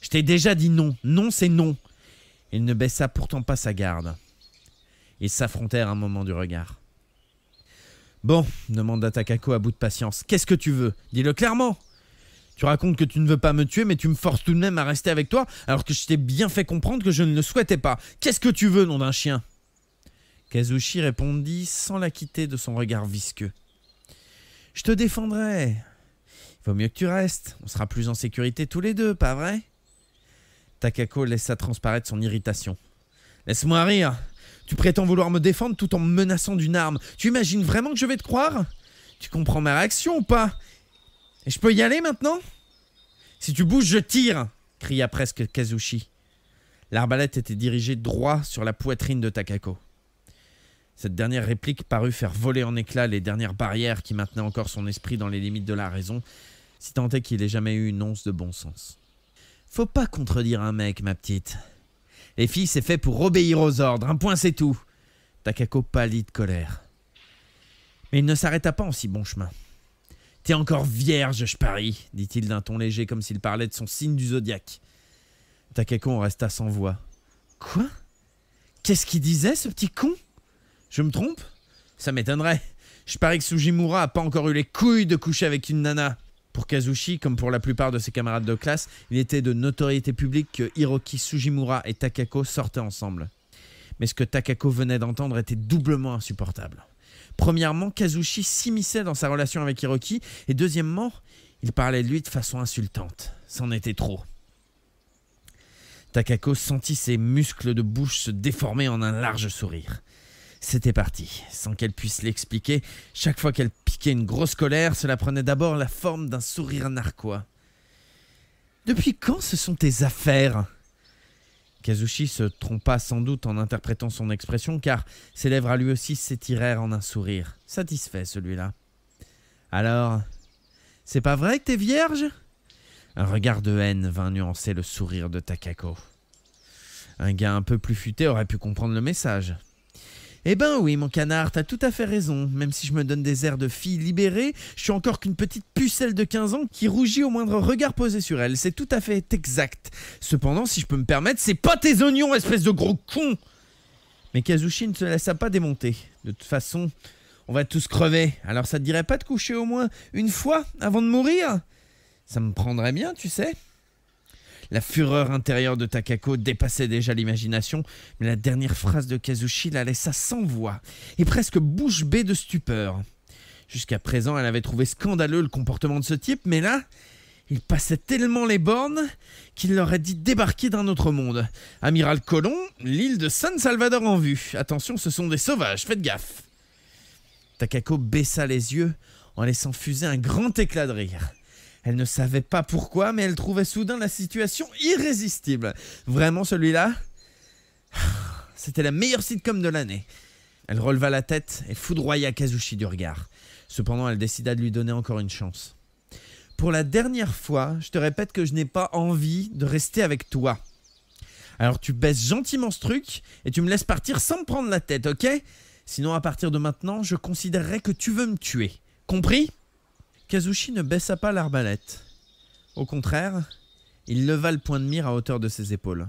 Je t'ai déjà dit non, non c'est non. Il ne baissa pourtant pas sa garde. Ils s'affrontèrent un moment du regard. Bon, demanda Takako à bout de patience, qu'est-ce que tu veux Dis-le clairement tu racontes que tu ne veux pas me tuer, mais tu me forces tout de même à rester avec toi, alors que je t'ai bien fait comprendre que je ne le souhaitais pas. Qu'est-ce que tu veux, nom d'un chien Kazushi répondit sans la quitter de son regard visqueux. Je te défendrai. Il vaut mieux que tu restes. On sera plus en sécurité tous les deux, pas vrai Takako laissa transparaître son irritation. Laisse-moi rire. Tu prétends vouloir me défendre tout en me menaçant d'une arme. Tu imagines vraiment que je vais te croire Tu comprends ma réaction ou pas Et je peux y aller maintenant Si tu bouges, je tire cria presque Kazushi. L'arbalète était dirigée droit sur la poitrine de Takako. Cette dernière réplique parut faire voler en éclats les dernières barrières qui maintenaient encore son esprit dans les limites de la raison, si tant est qu'il ait jamais eu une once de bon sens. Faut pas contredire un mec, ma petite, les filles, c'est fait pour obéir aux ordres. Un point, c'est tout. Takako pâlit de colère. Mais il ne s'arrêta pas en si bon chemin. T'es encore vierge, je parie, dit-il d'un ton léger comme s'il parlait de son signe du zodiaque. Takako en resta sans voix. Quoi Qu'est-ce qu'il disait, ce petit con Je me trompe Ça m'étonnerait. Je parie que Sujimura a pas encore eu les couilles de coucher avec une nana. Pour Kazushi, comme pour la plupart de ses camarades de classe, il était de notoriété publique que Hiroki Sujimura et Takako sortaient ensemble. Mais ce que Takako venait d'entendre était doublement insupportable. Premièrement, Kazushi s'immisçait dans sa relation avec Hiroki, et deuxièmement, il parlait de lui de façon insultante. C'en était trop. Takako sentit ses muscles de bouche se déformer en un large sourire. C'était parti, sans qu'elle puisse l'expliquer. Chaque fois qu'elle piquait une grosse colère, cela prenait d'abord la forme d'un sourire narquois. Depuis quand ce sont tes affaires Kazushi se trompa sans doute en interprétant son expression, car ses lèvres à lui aussi s'étirèrent en un sourire, satisfait celui-là. Alors, c'est pas vrai que t'es vierge Un regard de haine vint nuancer le sourire de Takako. Un gars un peu plus futé aurait pu comprendre le message, eh ben oui, mon canard, t'as tout à fait raison. Même si je me donne des airs de fille libérée, je suis encore qu'une petite pucelle de 15 ans qui rougit au moindre regard posé sur elle. C'est tout à fait exact. Cependant, si je peux me permettre, c'est pas tes oignons, espèce de gros con Mais Kazushi ne se laissa pas démonter. De toute façon, on va tous crever. Alors ça te dirait pas de coucher au moins une fois avant de mourir Ça me prendrait bien, tu sais. La fureur intérieure de Takako dépassait déjà l'imagination, mais la dernière phrase de Kazushi la laissa sans voix et presque bouche bée de stupeur. Jusqu'à présent, elle avait trouvé scandaleux le comportement de ce type, mais là, il passait tellement les bornes qu'il leur a dit débarquer d'un autre monde. Amiral Colon, l'île de San Salvador en vue. Attention, ce sont des sauvages, faites gaffe. Takako baissa les yeux en laissant fuser un grand éclat de rire. Elle ne savait pas pourquoi, mais elle trouvait soudain la situation irrésistible. Vraiment celui-là (sighs) C'était la meilleure sitcom de l'année. Elle releva la tête et foudroya Kazushi du regard. Cependant, elle décida de lui donner encore une chance. Pour la dernière fois, je te répète que je n'ai pas envie de rester avec toi. Alors tu baisses gentiment ce truc et tu me laisses partir sans me prendre la tête, ok Sinon, à partir de maintenant, je considérerai que tu veux me tuer. Compris Kazushi ne baissa pas l'arbalète. Au contraire, il leva le point de mire à hauteur de ses épaules.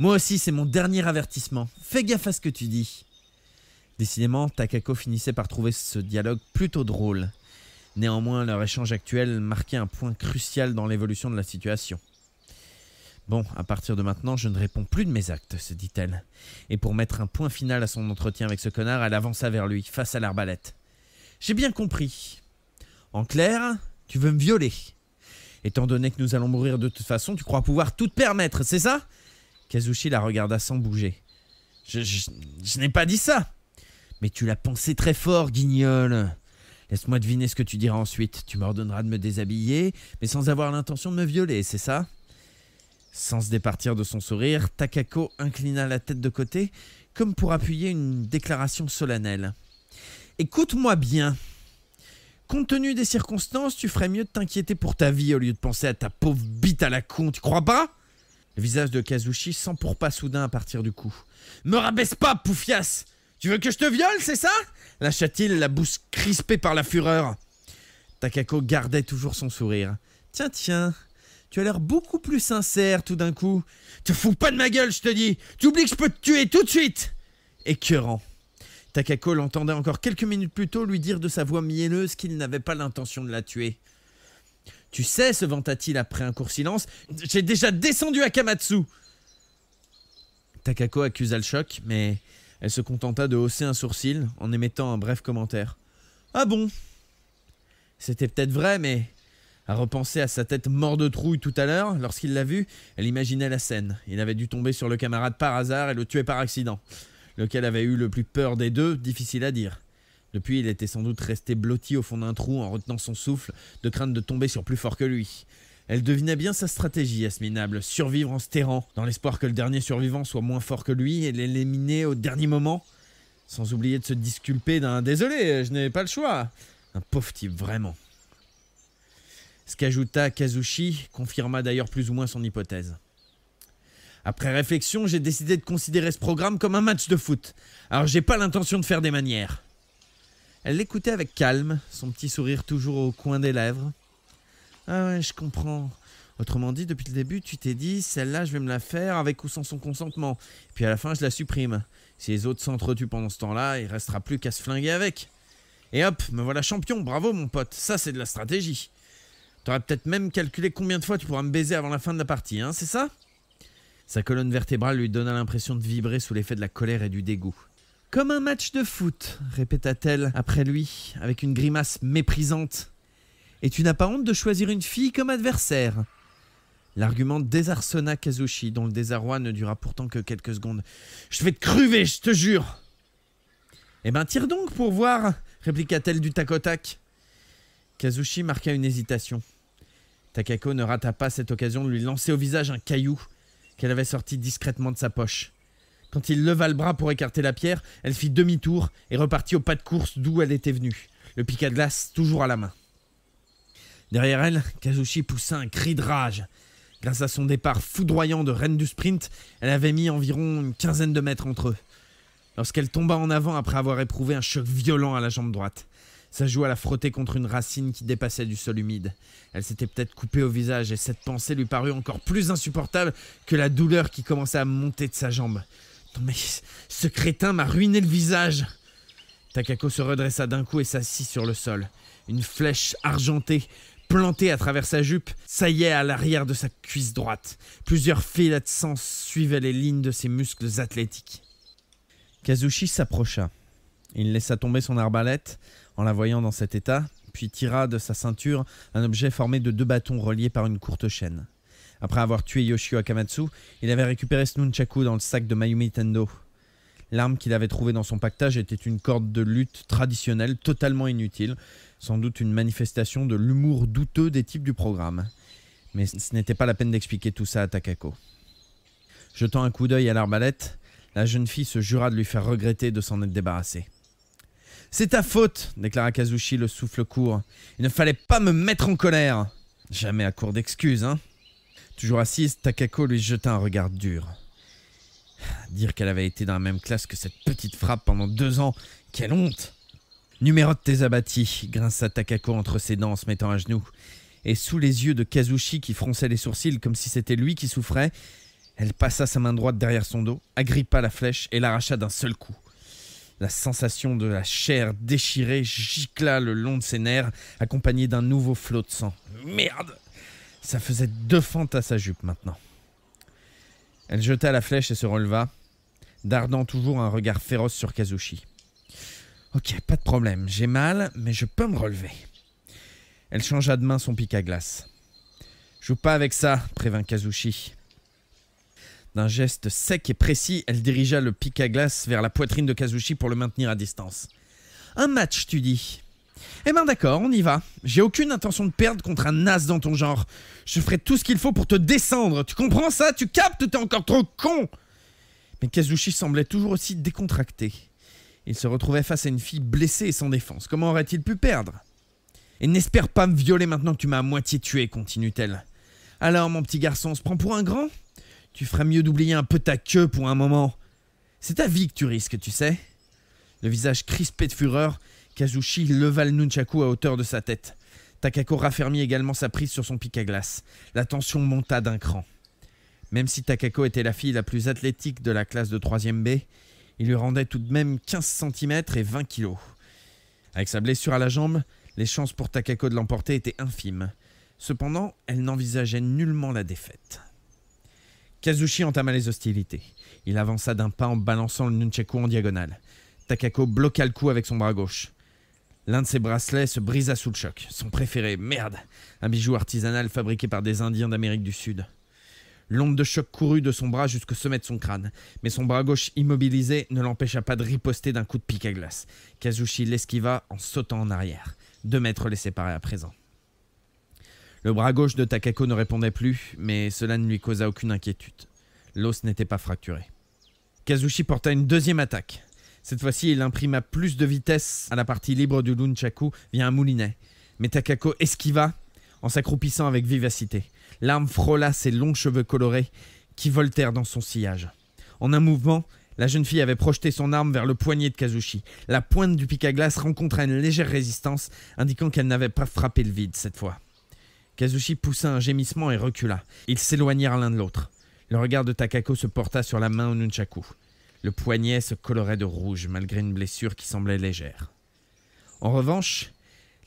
Moi aussi, c'est mon dernier avertissement. Fais gaffe à ce que tu dis. Décidément, Takako finissait par trouver ce dialogue plutôt drôle. Néanmoins, leur échange actuel marquait un point crucial dans l'évolution de la situation. Bon, à partir de maintenant, je ne réponds plus de mes actes, se dit-elle. Et pour mettre un point final à son entretien avec ce connard, elle avança vers lui, face à l'arbalète. J'ai bien compris. En clair, tu veux me violer. Étant donné que nous allons mourir de toute façon, tu crois pouvoir tout te permettre, c'est ça Kazushi la regarda sans bouger. Je, n'ai pas dit ça. Mais tu l'as pensé très fort, guignol. Laisse-moi deviner ce que tu diras ensuite. Tu m'ordonneras de me déshabiller, mais sans avoir l'intention de me violer, c'est ça Sans se départir de son sourire, Takako inclina la tête de côté, comme pour appuyer une déclaration solennelle. Écoute-moi bien, compte tenu des circonstances, tu ferais mieux de t'inquiéter pour ta vie au lieu de penser à ta pauvre bite à la con, tu crois pas Le visage de Kazushi s'empourpa soudain à partir du coup. « Me rabaisse pas, poufias Tu veux que je te viole, c'est ça lâcha-t-il, la bouche crispée par la fureur. Takako gardait toujours son sourire. Tiens, tiens, tu as l'air beaucoup plus sincère tout d'un coup. Te fous pas de ma gueule, je te dis Tu oublies que je peux te tuer tout de suite Écœurant. Takako l'entendait encore quelques minutes plus tôt lui dire de sa voix mielleuse qu'il n'avait pas l'intention de la tuer. Tu sais, se vanta-t-il après un court silence, j'ai déjà descendu à Kamatsu. Takako accusa le choc, mais elle se contenta de hausser un sourcil en émettant un bref commentaire. Ah bon C'était peut-être vrai, mais à repenser à sa tête mort de trouille tout à l'heure, lorsqu'il l'a vue, elle imaginait la scène. Il avait dû tomber sur le camarade par hasard et le tuer par accident. Lequel avait eu le plus peur des deux Difficile à dire. Depuis, il était sans doute resté blotti au fond d'un trou en retenant son souffle, de crainte de tomber sur plus fort que lui. Elle devinait bien sa stratégie, Asminable, survivre en se terrant, dans l'espoir que le dernier survivant soit moins fort que lui et l'éliminer au dernier moment. Sans oublier de se disculper d'un « désolé, je n'ai pas le choix ». Un pauvre type, vraiment. Ce qu'ajouta Kazushi confirma d'ailleurs plus ou moins son hypothèse. Après réflexion, j'ai décidé de considérer ce programme comme un match de foot. Alors j'ai pas l'intention de faire des manières. Elle l'écoutait avec calme, son petit sourire toujours au coin des lèvres. Ah ouais, je comprends. Autrement dit, depuis le début, tu t'es dit, celle-là, je vais me la faire avec ou sans son consentement. Puis à la fin, je la supprime. Si les autres s'entretuent pendant ce temps-là, il restera plus qu'à se flinguer avec. Et hop, me voilà champion, bravo mon pote, ça c'est de la stratégie. T'aurais peut-être même calculé combien de fois tu pourras me baiser avant la fin de la partie, hein, c'est ça sa colonne vertébrale lui donna l'impression de vibrer sous l'effet de la colère et du dégoût. Comme un match de foot, répéta-t-elle après lui, avec une grimace méprisante. Et tu n'as pas honte de choisir une fille comme adversaire L'argument désarçonna Kazushi, dont le désarroi ne dura pourtant que quelques secondes. Je vais te cruver, je te jure Eh ben, tire donc pour voir répliqua-t-elle du tac au tac. Kazushi marqua une hésitation. Takako ne rata pas cette occasion de lui lancer au visage un caillou qu'elle avait sorti discrètement de sa poche. Quand il leva le bras pour écarter la pierre, elle fit demi-tour et repartit au pas de course d'où elle était venue, le pic à glace toujours à la main. Derrière elle, Kazushi poussa un cri de rage. Grâce à son départ foudroyant de reine du sprint, elle avait mis environ une quinzaine de mètres entre eux. Lorsqu'elle tomba en avant après avoir éprouvé un choc violent à la jambe droite, sa joue à la frotter contre une racine qui dépassait du sol humide. Elle s'était peut-être coupée au visage et cette pensée lui parut encore plus insupportable que la douleur qui commençait à monter de sa jambe. Non mais ce crétin m'a ruiné le visage Takako se redressa d'un coup et s'assit sur le sol. Une flèche argentée plantée à travers sa jupe, saillait à l'arrière de sa cuisse droite. Plusieurs filets de sang suivaient les lignes de ses muscles athlétiques. Kazushi s'approcha. Il laissa tomber son arbalète, en la voyant dans cet état, puis tira de sa ceinture un objet formé de deux bâtons reliés par une courte chaîne. Après avoir tué Yoshio Akamatsu, il avait récupéré ce nunchaku dans le sac de Mayumi Tendo. L'arme qu'il avait trouvée dans son pactage était une corde de lutte traditionnelle totalement inutile, sans doute une manifestation de l'humour douteux des types du programme. Mais ce n'était pas la peine d'expliquer tout ça à Takako. Jetant un coup d'œil à l'arbalète, la jeune fille se jura de lui faire regretter de s'en être débarrassée. C'est ta faute, déclara Kazushi le souffle court. Il ne fallait pas me mettre en colère. Jamais à court d'excuses, hein. Toujours assise, Takako lui jeta un regard dur. Dire qu'elle avait été dans la même classe que cette petite frappe pendant deux ans, quelle honte Numérote tes abattis, grinça Takako entre ses dents en se mettant à genoux. Et sous les yeux de Kazushi qui fronçait les sourcils comme si c'était lui qui souffrait, elle passa sa main droite derrière son dos, agrippa la flèche et l'arracha d'un seul coup. La sensation de la chair déchirée gicla le long de ses nerfs, accompagnée d'un nouveau flot de sang. Merde Ça faisait deux fentes à sa jupe maintenant. Elle jeta la flèche et se releva, dardant toujours un regard féroce sur Kazushi. Ok, pas de problème, j'ai mal, mais je peux me relever. Elle changea de main son pic à glace. Joue pas avec ça, prévint Kazushi. D'un geste sec et précis, elle dirigea le pic à glace vers la poitrine de Kazushi pour le maintenir à distance. Un match, tu dis Eh ben d'accord, on y va. J'ai aucune intention de perdre contre un as dans ton genre. Je ferai tout ce qu'il faut pour te descendre. Tu comprends ça Tu captes T'es encore trop con Mais Kazushi semblait toujours aussi décontracté. Il se retrouvait face à une fille blessée et sans défense. Comment aurait-il pu perdre Et n'espère pas me violer maintenant que tu m'as à moitié tué, continue-t-elle. Alors, mon petit garçon, on se prend pour un grand tu ferais mieux d'oublier un peu ta queue pour un moment. C'est ta vie que tu risques, tu sais. Le visage crispé de fureur, Kazushi leva le nunchaku à hauteur de sa tête. Takako raffermit également sa prise sur son pic à glace. La tension monta d'un cran. Même si Takako était la fille la plus athlétique de la classe de 3ème B, il lui rendait tout de même 15 cm et 20 kg. Avec sa blessure à la jambe, les chances pour Takako de l'emporter étaient infimes. Cependant, elle n'envisageait nullement la défaite. Kazushi entama les hostilités. Il avança d'un pas en balançant le nunchaku en diagonale. Takako bloqua le coup avec son bras gauche. L'un de ses bracelets se brisa sous le choc. Son préféré, merde Un bijou artisanal fabriqué par des Indiens d'Amérique du Sud. L'onde de choc courut de son bras jusqu'au sommet de son crâne, mais son bras gauche immobilisé ne l'empêcha pas de riposter d'un coup de pique à glace. Kazushi l'esquiva en sautant en arrière. Deux mètres les séparaient à présent. Le bras gauche de Takako ne répondait plus, mais cela ne lui causa aucune inquiétude. L'os n'était pas fracturé. Kazushi porta une deuxième attaque. Cette fois-ci, il imprima plus de vitesse à la partie libre du Lunchaku via un moulinet. Mais Takako esquiva en s'accroupissant avec vivacité. L'arme frôla ses longs cheveux colorés qui voltèrent dans son sillage. En un mouvement, la jeune fille avait projeté son arme vers le poignet de Kazushi. La pointe du pic à glace rencontra une légère résistance, indiquant qu'elle n'avait pas frappé le vide cette fois. Kazushi poussa un gémissement et recula. Ils s'éloignèrent l'un de l'autre. Le regard de Takako se porta sur la main au nunchaku. Le poignet se colorait de rouge malgré une blessure qui semblait légère. En revanche,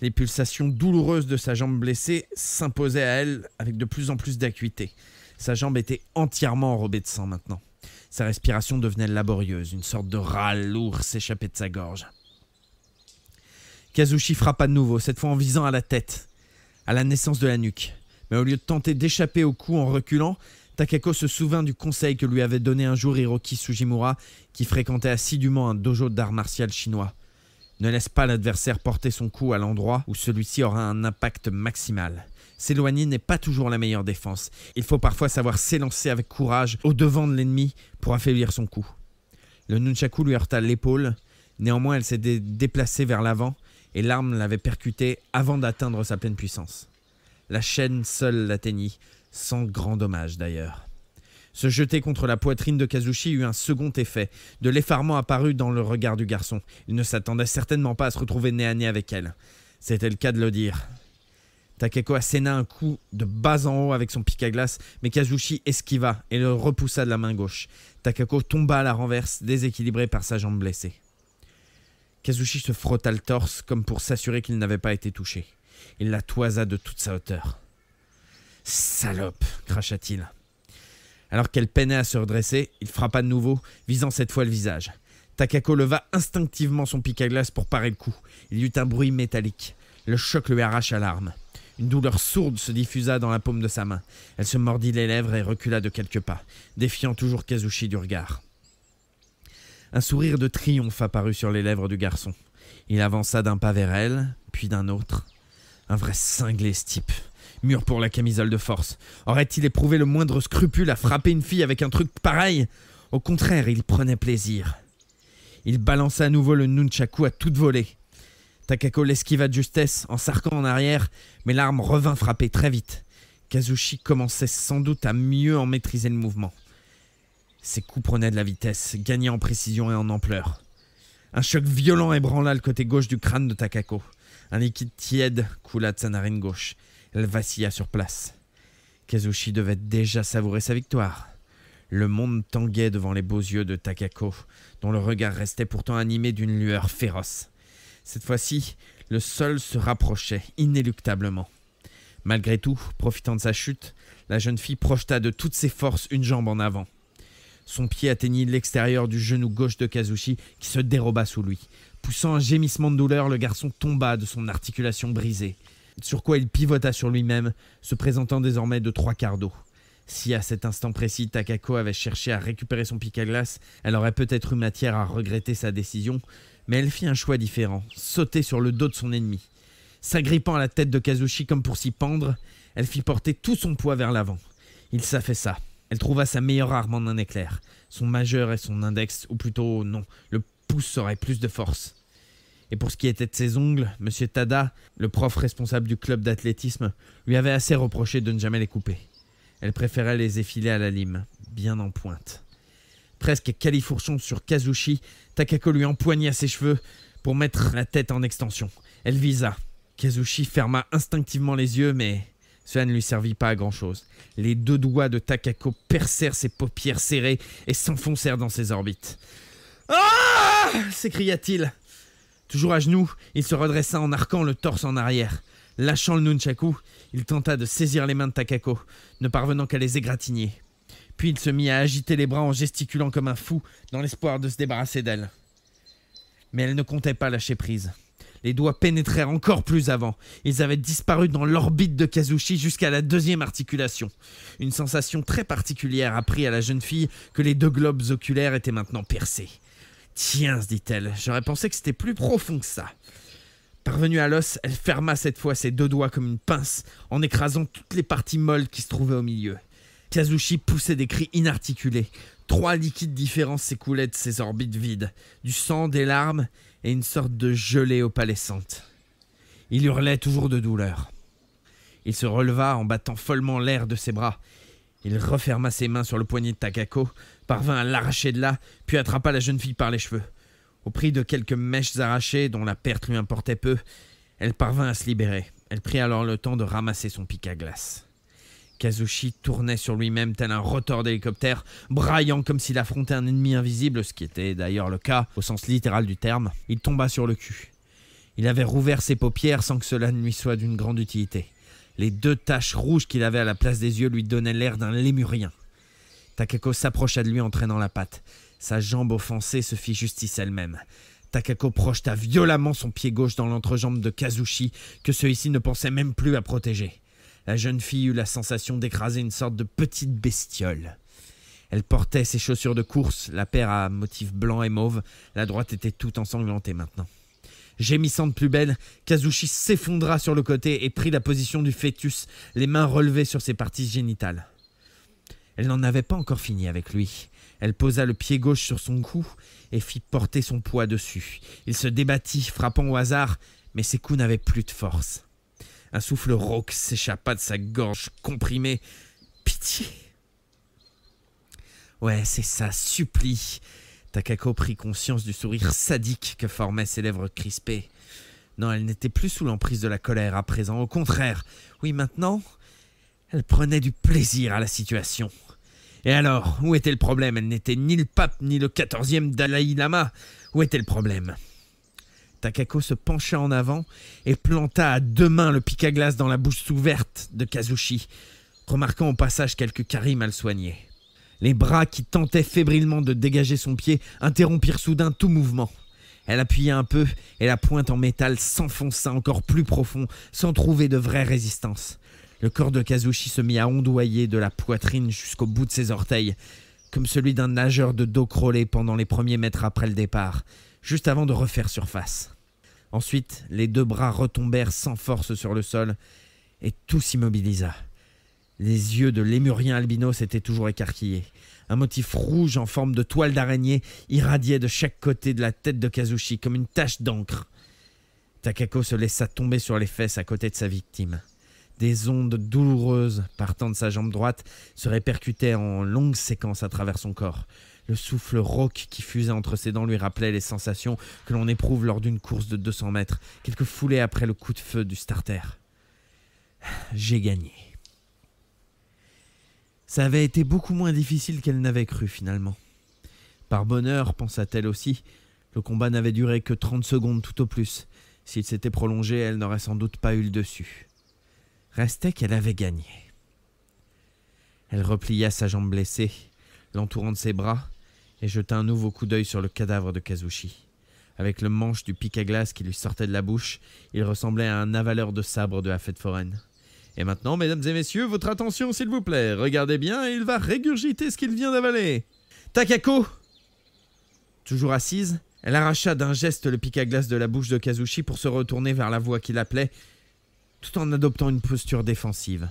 les pulsations douloureuses de sa jambe blessée s'imposaient à elle avec de plus en plus d'acuité. Sa jambe était entièrement enrobée de sang maintenant. Sa respiration devenait laborieuse, une sorte de râle lourd s'échappait de sa gorge. Kazushi frappa de nouveau, cette fois en visant à la tête à la naissance de la nuque. Mais au lieu de tenter d'échapper au coup en reculant, Takako se souvint du conseil que lui avait donné un jour Hiroki Sugimura, qui fréquentait assidûment un dojo d'art martial chinois. Ne laisse pas l'adversaire porter son coup à l'endroit où celui-ci aura un impact maximal. S'éloigner n'est pas toujours la meilleure défense. Il faut parfois savoir s'élancer avec courage au devant de l'ennemi pour affaiblir son coup. Le nunchaku lui heurta l'épaule, néanmoins elle s'est déplacée vers l'avant et l'arme l'avait percuté avant d'atteindre sa pleine puissance. La chaîne seule l'atteignit, sans grand dommage d'ailleurs. Se jeter contre la poitrine de Kazushi eut un second effet, de l'effarement apparu dans le regard du garçon. Il ne s'attendait certainement pas à se retrouver nez à nez avec elle. C'était le cas de le dire. Takeko asséna un coup de bas en haut avec son pic à glace, mais Kazushi esquiva et le repoussa de la main gauche. Takako tomba à la renverse, déséquilibré par sa jambe blessée. Kazushi se frotta le torse comme pour s'assurer qu'il n'avait pas été touché. Il la toisa de toute sa hauteur. Salope cracha-t-il. Alors qu'elle peinait à se redresser, il frappa de nouveau, visant cette fois le visage. Takako leva instinctivement son pic à glace pour parer le coup. Il y eut un bruit métallique. Le choc lui arracha l'arme. Une douleur sourde se diffusa dans la paume de sa main. Elle se mordit les lèvres et recula de quelques pas, défiant toujours Kazushi du regard. Un sourire de triomphe apparut sur les lèvres du garçon. Il avança d'un pas vers elle, puis d'un autre. Un vrai cinglé ce type. Mûr pour la camisole de force. Aurait-il éprouvé le moindre scrupule à frapper une fille avec un truc pareil Au contraire, il prenait plaisir. Il balança à nouveau le nunchaku à toute volée. Takako l'esquiva de justesse en s'arquant en arrière, mais l'arme revint frapper très vite. Kazushi commençait sans doute à mieux en maîtriser le mouvement. Ses coups prenaient de la vitesse, gagnaient en précision et en ampleur. Un choc violent ébranla le côté gauche du crâne de Takako. Un liquide tiède coula de sa narine gauche. Elle vacilla sur place. Kazushi devait déjà savourer sa victoire. Le monde tanguait devant les beaux yeux de Takako, dont le regard restait pourtant animé d'une lueur féroce. Cette fois-ci, le sol se rapprochait inéluctablement. Malgré tout, profitant de sa chute, la jeune fille projeta de toutes ses forces une jambe en avant. Son pied atteignit l'extérieur du genou gauche de Kazushi qui se déroba sous lui. Poussant un gémissement de douleur, le garçon tomba de son articulation brisée, sur quoi il pivota sur lui-même, se présentant désormais de trois quarts d'eau. Si à cet instant précis Takako avait cherché à récupérer son pic à glace, elle aurait peut-être eu matière à regretter sa décision, mais elle fit un choix différent, sauter sur le dos de son ennemi. S'agrippant à la tête de Kazushi comme pour s'y pendre, elle fit porter tout son poids vers l'avant. Il s'affaissa, elle trouva sa meilleure arme en un éclair, son majeur et son index, ou plutôt non, le pouce aurait plus de force. Et pour ce qui était de ses ongles, M. Tada, le prof responsable du club d'athlétisme, lui avait assez reproché de ne jamais les couper. Elle préférait les effiler à la lime, bien en pointe. Presque califourchon sur Kazushi, Takako lui empoigna ses cheveux pour mettre la tête en extension. Elle visa. Kazushi ferma instinctivement les yeux, mais cela ne lui servit pas à grand-chose. Les deux doigts de Takako percèrent ses paupières serrées et s'enfoncèrent dans ses orbites. Ah s'écria-t-il. Toujours à genoux, il se redressa en arquant le torse en arrière. Lâchant le nunchaku, il tenta de saisir les mains de Takako, ne parvenant qu'à les égratigner. Puis il se mit à agiter les bras en gesticulant comme un fou, dans l'espoir de se débarrasser d'elle. Mais elle ne comptait pas lâcher prise. Les doigts pénétrèrent encore plus avant. Ils avaient disparu dans l'orbite de Kazushi jusqu'à la deuxième articulation. Une sensation très particulière apprit à la jeune fille que les deux globes oculaires étaient maintenant percés. Tiens, se dit-elle, j'aurais pensé que c'était plus profond que ça. Parvenue à l'os, elle ferma cette fois ses deux doigts comme une pince, en écrasant toutes les parties molles qui se trouvaient au milieu. Kazushi poussait des cris inarticulés. Trois liquides différents s'écoulaient de ses orbites vides. Du sang, des larmes et une sorte de gelée opalescente. Il hurlait toujours de douleur. Il se releva en battant follement l'air de ses bras. Il referma ses mains sur le poignet de Takako, parvint à l'arracher de là, puis attrapa la jeune fille par les cheveux. Au prix de quelques mèches arrachées, dont la perte lui importait peu, elle parvint à se libérer. Elle prit alors le temps de ramasser son pic à glace. Kazushi tournait sur lui-même tel un rotor d'hélicoptère, braillant comme s'il affrontait un ennemi invisible, ce qui était d'ailleurs le cas au sens littéral du terme. Il tomba sur le cul. Il avait rouvert ses paupières sans que cela ne lui soit d'une grande utilité. Les deux taches rouges qu'il avait à la place des yeux lui donnaient l'air d'un lémurien. Takako s'approcha de lui en traînant la patte. Sa jambe offensée se fit justice elle-même. Takako projeta violemment son pied gauche dans l'entrejambe de Kazushi, que celui-ci ne pensait même plus à protéger. La jeune fille eut la sensation d'écraser une sorte de petite bestiole. Elle portait ses chaussures de course, la paire à motifs blancs et mauve, la droite était toute ensanglantée maintenant. Gémissant de plus belle, Kazushi s'effondra sur le côté et prit la position du fœtus, les mains relevées sur ses parties génitales. Elle n'en avait pas encore fini avec lui. Elle posa le pied gauche sur son cou et fit porter son poids dessus. Il se débattit, frappant au hasard, mais ses coups n'avaient plus de force. Un souffle rauque s'échappa de sa gorge comprimée. Pitié. Ouais, c'est ça, supplie. Takako prit conscience du sourire sadique que formaient ses lèvres crispées. Non, elle n'était plus sous l'emprise de la colère à présent, au contraire. Oui, maintenant, elle prenait du plaisir à la situation. Et alors, où était le problème Elle n'était ni le pape ni le quatorzième Dalai Lama. Où était le problème Takako se pencha en avant et planta à deux mains le pic à glace dans la bouche ouverte de Kazushi, remarquant au passage quelques caries mal soignées. Les bras qui tentaient fébrilement de dégager son pied interrompirent soudain tout mouvement. Elle appuya un peu et la pointe en métal s'enfonça encore plus profond sans trouver de vraie résistance. Le corps de Kazushi se mit à ondoyer de la poitrine jusqu'au bout de ses orteils, comme celui d'un nageur de dos crawlé pendant les premiers mètres après le départ, juste avant de refaire surface. Ensuite, les deux bras retombèrent sans force sur le sol, et tout s'immobilisa. Les yeux de l'émurien albino s'étaient toujours écarquillés. Un motif rouge en forme de toile d'araignée irradiait de chaque côté de la tête de Kazushi comme une tache d'encre. Takako se laissa tomber sur les fesses à côté de sa victime. Des ondes douloureuses partant de sa jambe droite se répercutaient en longues séquences à travers son corps. Le souffle rauque qui fusait entre ses dents lui rappelait les sensations que l'on éprouve lors d'une course de 200 mètres, quelques foulées après le coup de feu du starter. J'ai gagné. Ça avait été beaucoup moins difficile qu'elle n'avait cru finalement. Par bonheur, pensa-t-elle aussi, le combat n'avait duré que 30 secondes tout au plus. S'il s'était prolongé, elle n'aurait sans doute pas eu le dessus. Restait qu'elle avait gagné. Elle replia sa jambe blessée, l'entourant de ses bras, et jeta un nouveau coup d'œil sur le cadavre de Kazushi. Avec le manche du pic à glace qui lui sortait de la bouche, il ressemblait à un avaleur de sabre de la fête foraine. Et maintenant, mesdames et messieurs, votre attention s'il vous plaît. Regardez bien, il va régurgiter ce qu'il vient d'avaler. Takako Toujours assise, elle arracha d'un geste le pic à glace de la bouche de Kazushi pour se retourner vers la voix qui l'appelait, tout en adoptant une posture défensive.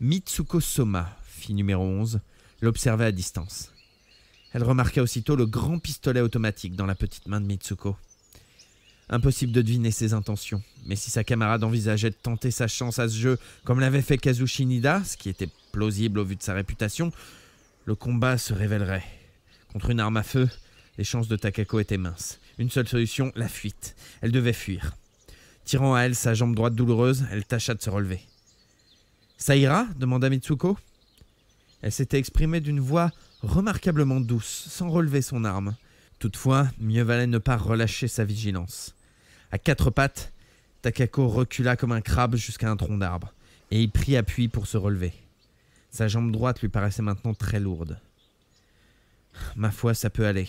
Mitsuko Soma, fille numéro 11, l'observait à distance. Elle remarqua aussitôt le grand pistolet automatique dans la petite main de Mitsuko. Impossible de deviner ses intentions, mais si sa camarade envisageait de tenter sa chance à ce jeu comme l'avait fait Kazushi Nida, ce qui était plausible au vu de sa réputation, le combat se révélerait. Contre une arme à feu, les chances de Takako étaient minces. Une seule solution, la fuite. Elle devait fuir. Tirant à elle sa jambe droite douloureuse, elle tâcha de se relever. Ça ira demanda Mitsuko. Elle s'était exprimée d'une voix remarquablement douce, sans relever son arme. Toutefois, mieux valait ne pas relâcher sa vigilance. À quatre pattes, Takako recula comme un crabe jusqu'à un tronc d'arbre, et il prit appui pour se relever. Sa jambe droite lui paraissait maintenant très lourde. Ma foi, ça peut aller.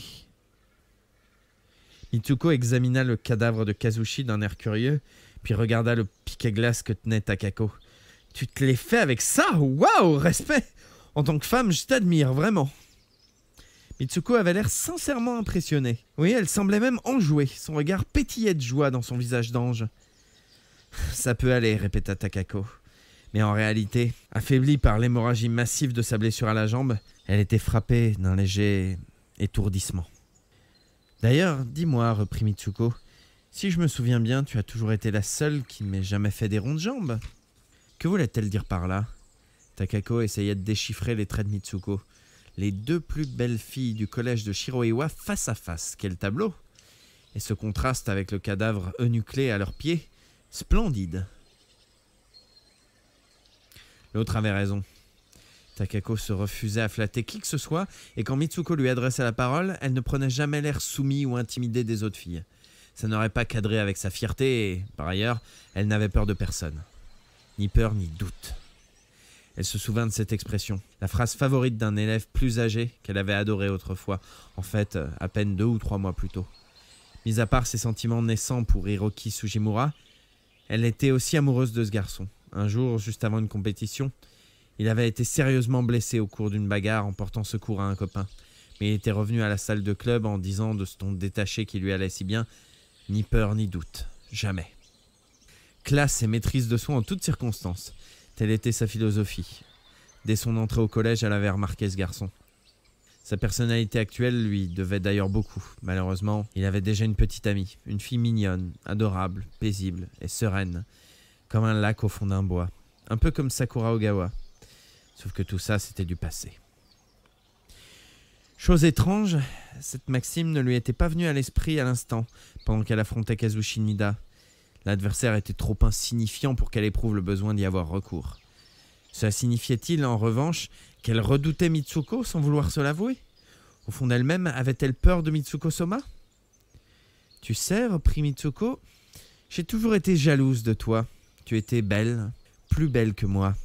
Mitsuko examina le cadavre de Kazushi d'un air curieux, puis regarda le piquet glace que tenait Takako. Tu te l'es fait avec ça Waouh Respect En tant que femme, je t'admire vraiment. Mitsuko avait l'air sincèrement impressionnée. Oui, elle semblait même enjouée, son regard pétillait de joie dans son visage d'ange. (laughs) Ça peut aller, répéta Takako. Mais en réalité, affaiblie par l'hémorragie massive de sa blessure à la jambe, elle était frappée d'un léger étourdissement. D'ailleurs, dis-moi, reprit Mitsuko, si je me souviens bien, tu as toujours été la seule qui m'ait jamais fait des ronds de jambes. Que voulait-elle dire par là Takako essayait de déchiffrer les traits de Mitsuko les deux plus belles filles du collège de Shiroiwa face à face. Quel tableau Et ce contraste avec le cadavre eunuclé à leurs pieds, splendide. L'autre avait raison. Takako se refusait à flatter qui que ce soit, et quand Mitsuko lui adressait la parole, elle ne prenait jamais l'air soumis ou intimidée des autres filles. Ça n'aurait pas cadré avec sa fierté, et par ailleurs, elle n'avait peur de personne. Ni peur ni doute. Elle se souvint de cette expression, la phrase favorite d'un élève plus âgé qu'elle avait adoré autrefois, en fait euh, à peine deux ou trois mois plus tôt. Mis à part ses sentiments naissants pour Hiroki Sugimura, elle était aussi amoureuse de ce garçon. Un jour, juste avant une compétition, il avait été sérieusement blessé au cours d'une bagarre en portant secours à un copain, mais il était revenu à la salle de club en disant de ce ton détaché qui lui allait si bien Ni peur ni doute, jamais. Classe et maîtrise de soi en toutes circonstances. Telle était sa philosophie. Dès son entrée au collège, elle avait remarqué ce garçon. Sa personnalité actuelle lui devait d'ailleurs beaucoup. Malheureusement, il avait déjà une petite amie, une fille mignonne, adorable, paisible et sereine, comme un lac au fond d'un bois, un peu comme Sakura Ogawa. Sauf que tout ça, c'était du passé. Chose étrange, cette maxime ne lui était pas venue à l'esprit à l'instant, pendant qu'elle affrontait Kazushinida. L'adversaire était trop insignifiant pour qu'elle éprouve le besoin d'y avoir recours. Cela signifiait-il, en revanche, qu'elle redoutait Mitsuko sans vouloir se l'avouer Au fond d'elle-même, avait-elle peur de Mitsuko Soma Tu sais, reprit Mitsuko, j'ai toujours été jalouse de toi. Tu étais belle, plus belle que moi.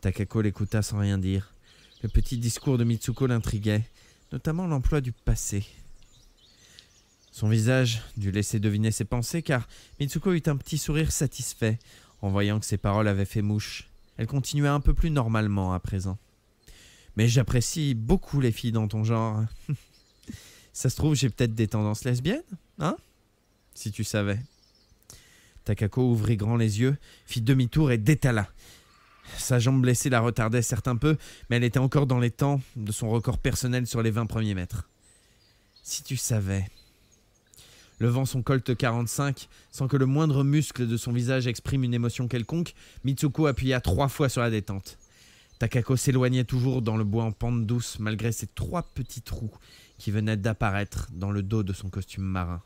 Takako l'écouta sans rien dire. Le petit discours de Mitsuko l'intriguait, notamment l'emploi du passé. Son visage dut laisser deviner ses pensées car Mitsuko eut un petit sourire satisfait en voyant que ses paroles avaient fait mouche. Elle continua un peu plus normalement à présent. Mais j'apprécie beaucoup les filles dans ton genre. (laughs) Ça se trouve, j'ai peut-être des tendances lesbiennes, hein Si tu savais. Takako ouvrit grand les yeux, fit demi-tour et détala. Sa jambe blessée la retardait certes un peu, mais elle était encore dans les temps de son record personnel sur les 20 premiers mètres. Si tu savais. Levant son Colt 45 sans que le moindre muscle de son visage exprime une émotion quelconque, Mitsuko appuya trois fois sur la détente. Takako s'éloignait toujours dans le bois en pente douce malgré ses trois petits trous qui venaient d'apparaître dans le dos de son costume marin.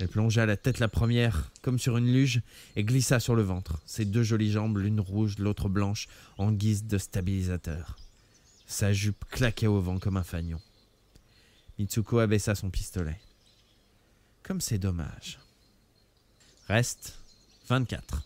Elle plongea la tête la première, comme sur une luge, et glissa sur le ventre, ses deux jolies jambes, l'une rouge, l'autre blanche, en guise de stabilisateur. Sa jupe claquait au vent comme un fanion. Mitsuko abaissa son pistolet. Comme c'est dommage. Reste 24.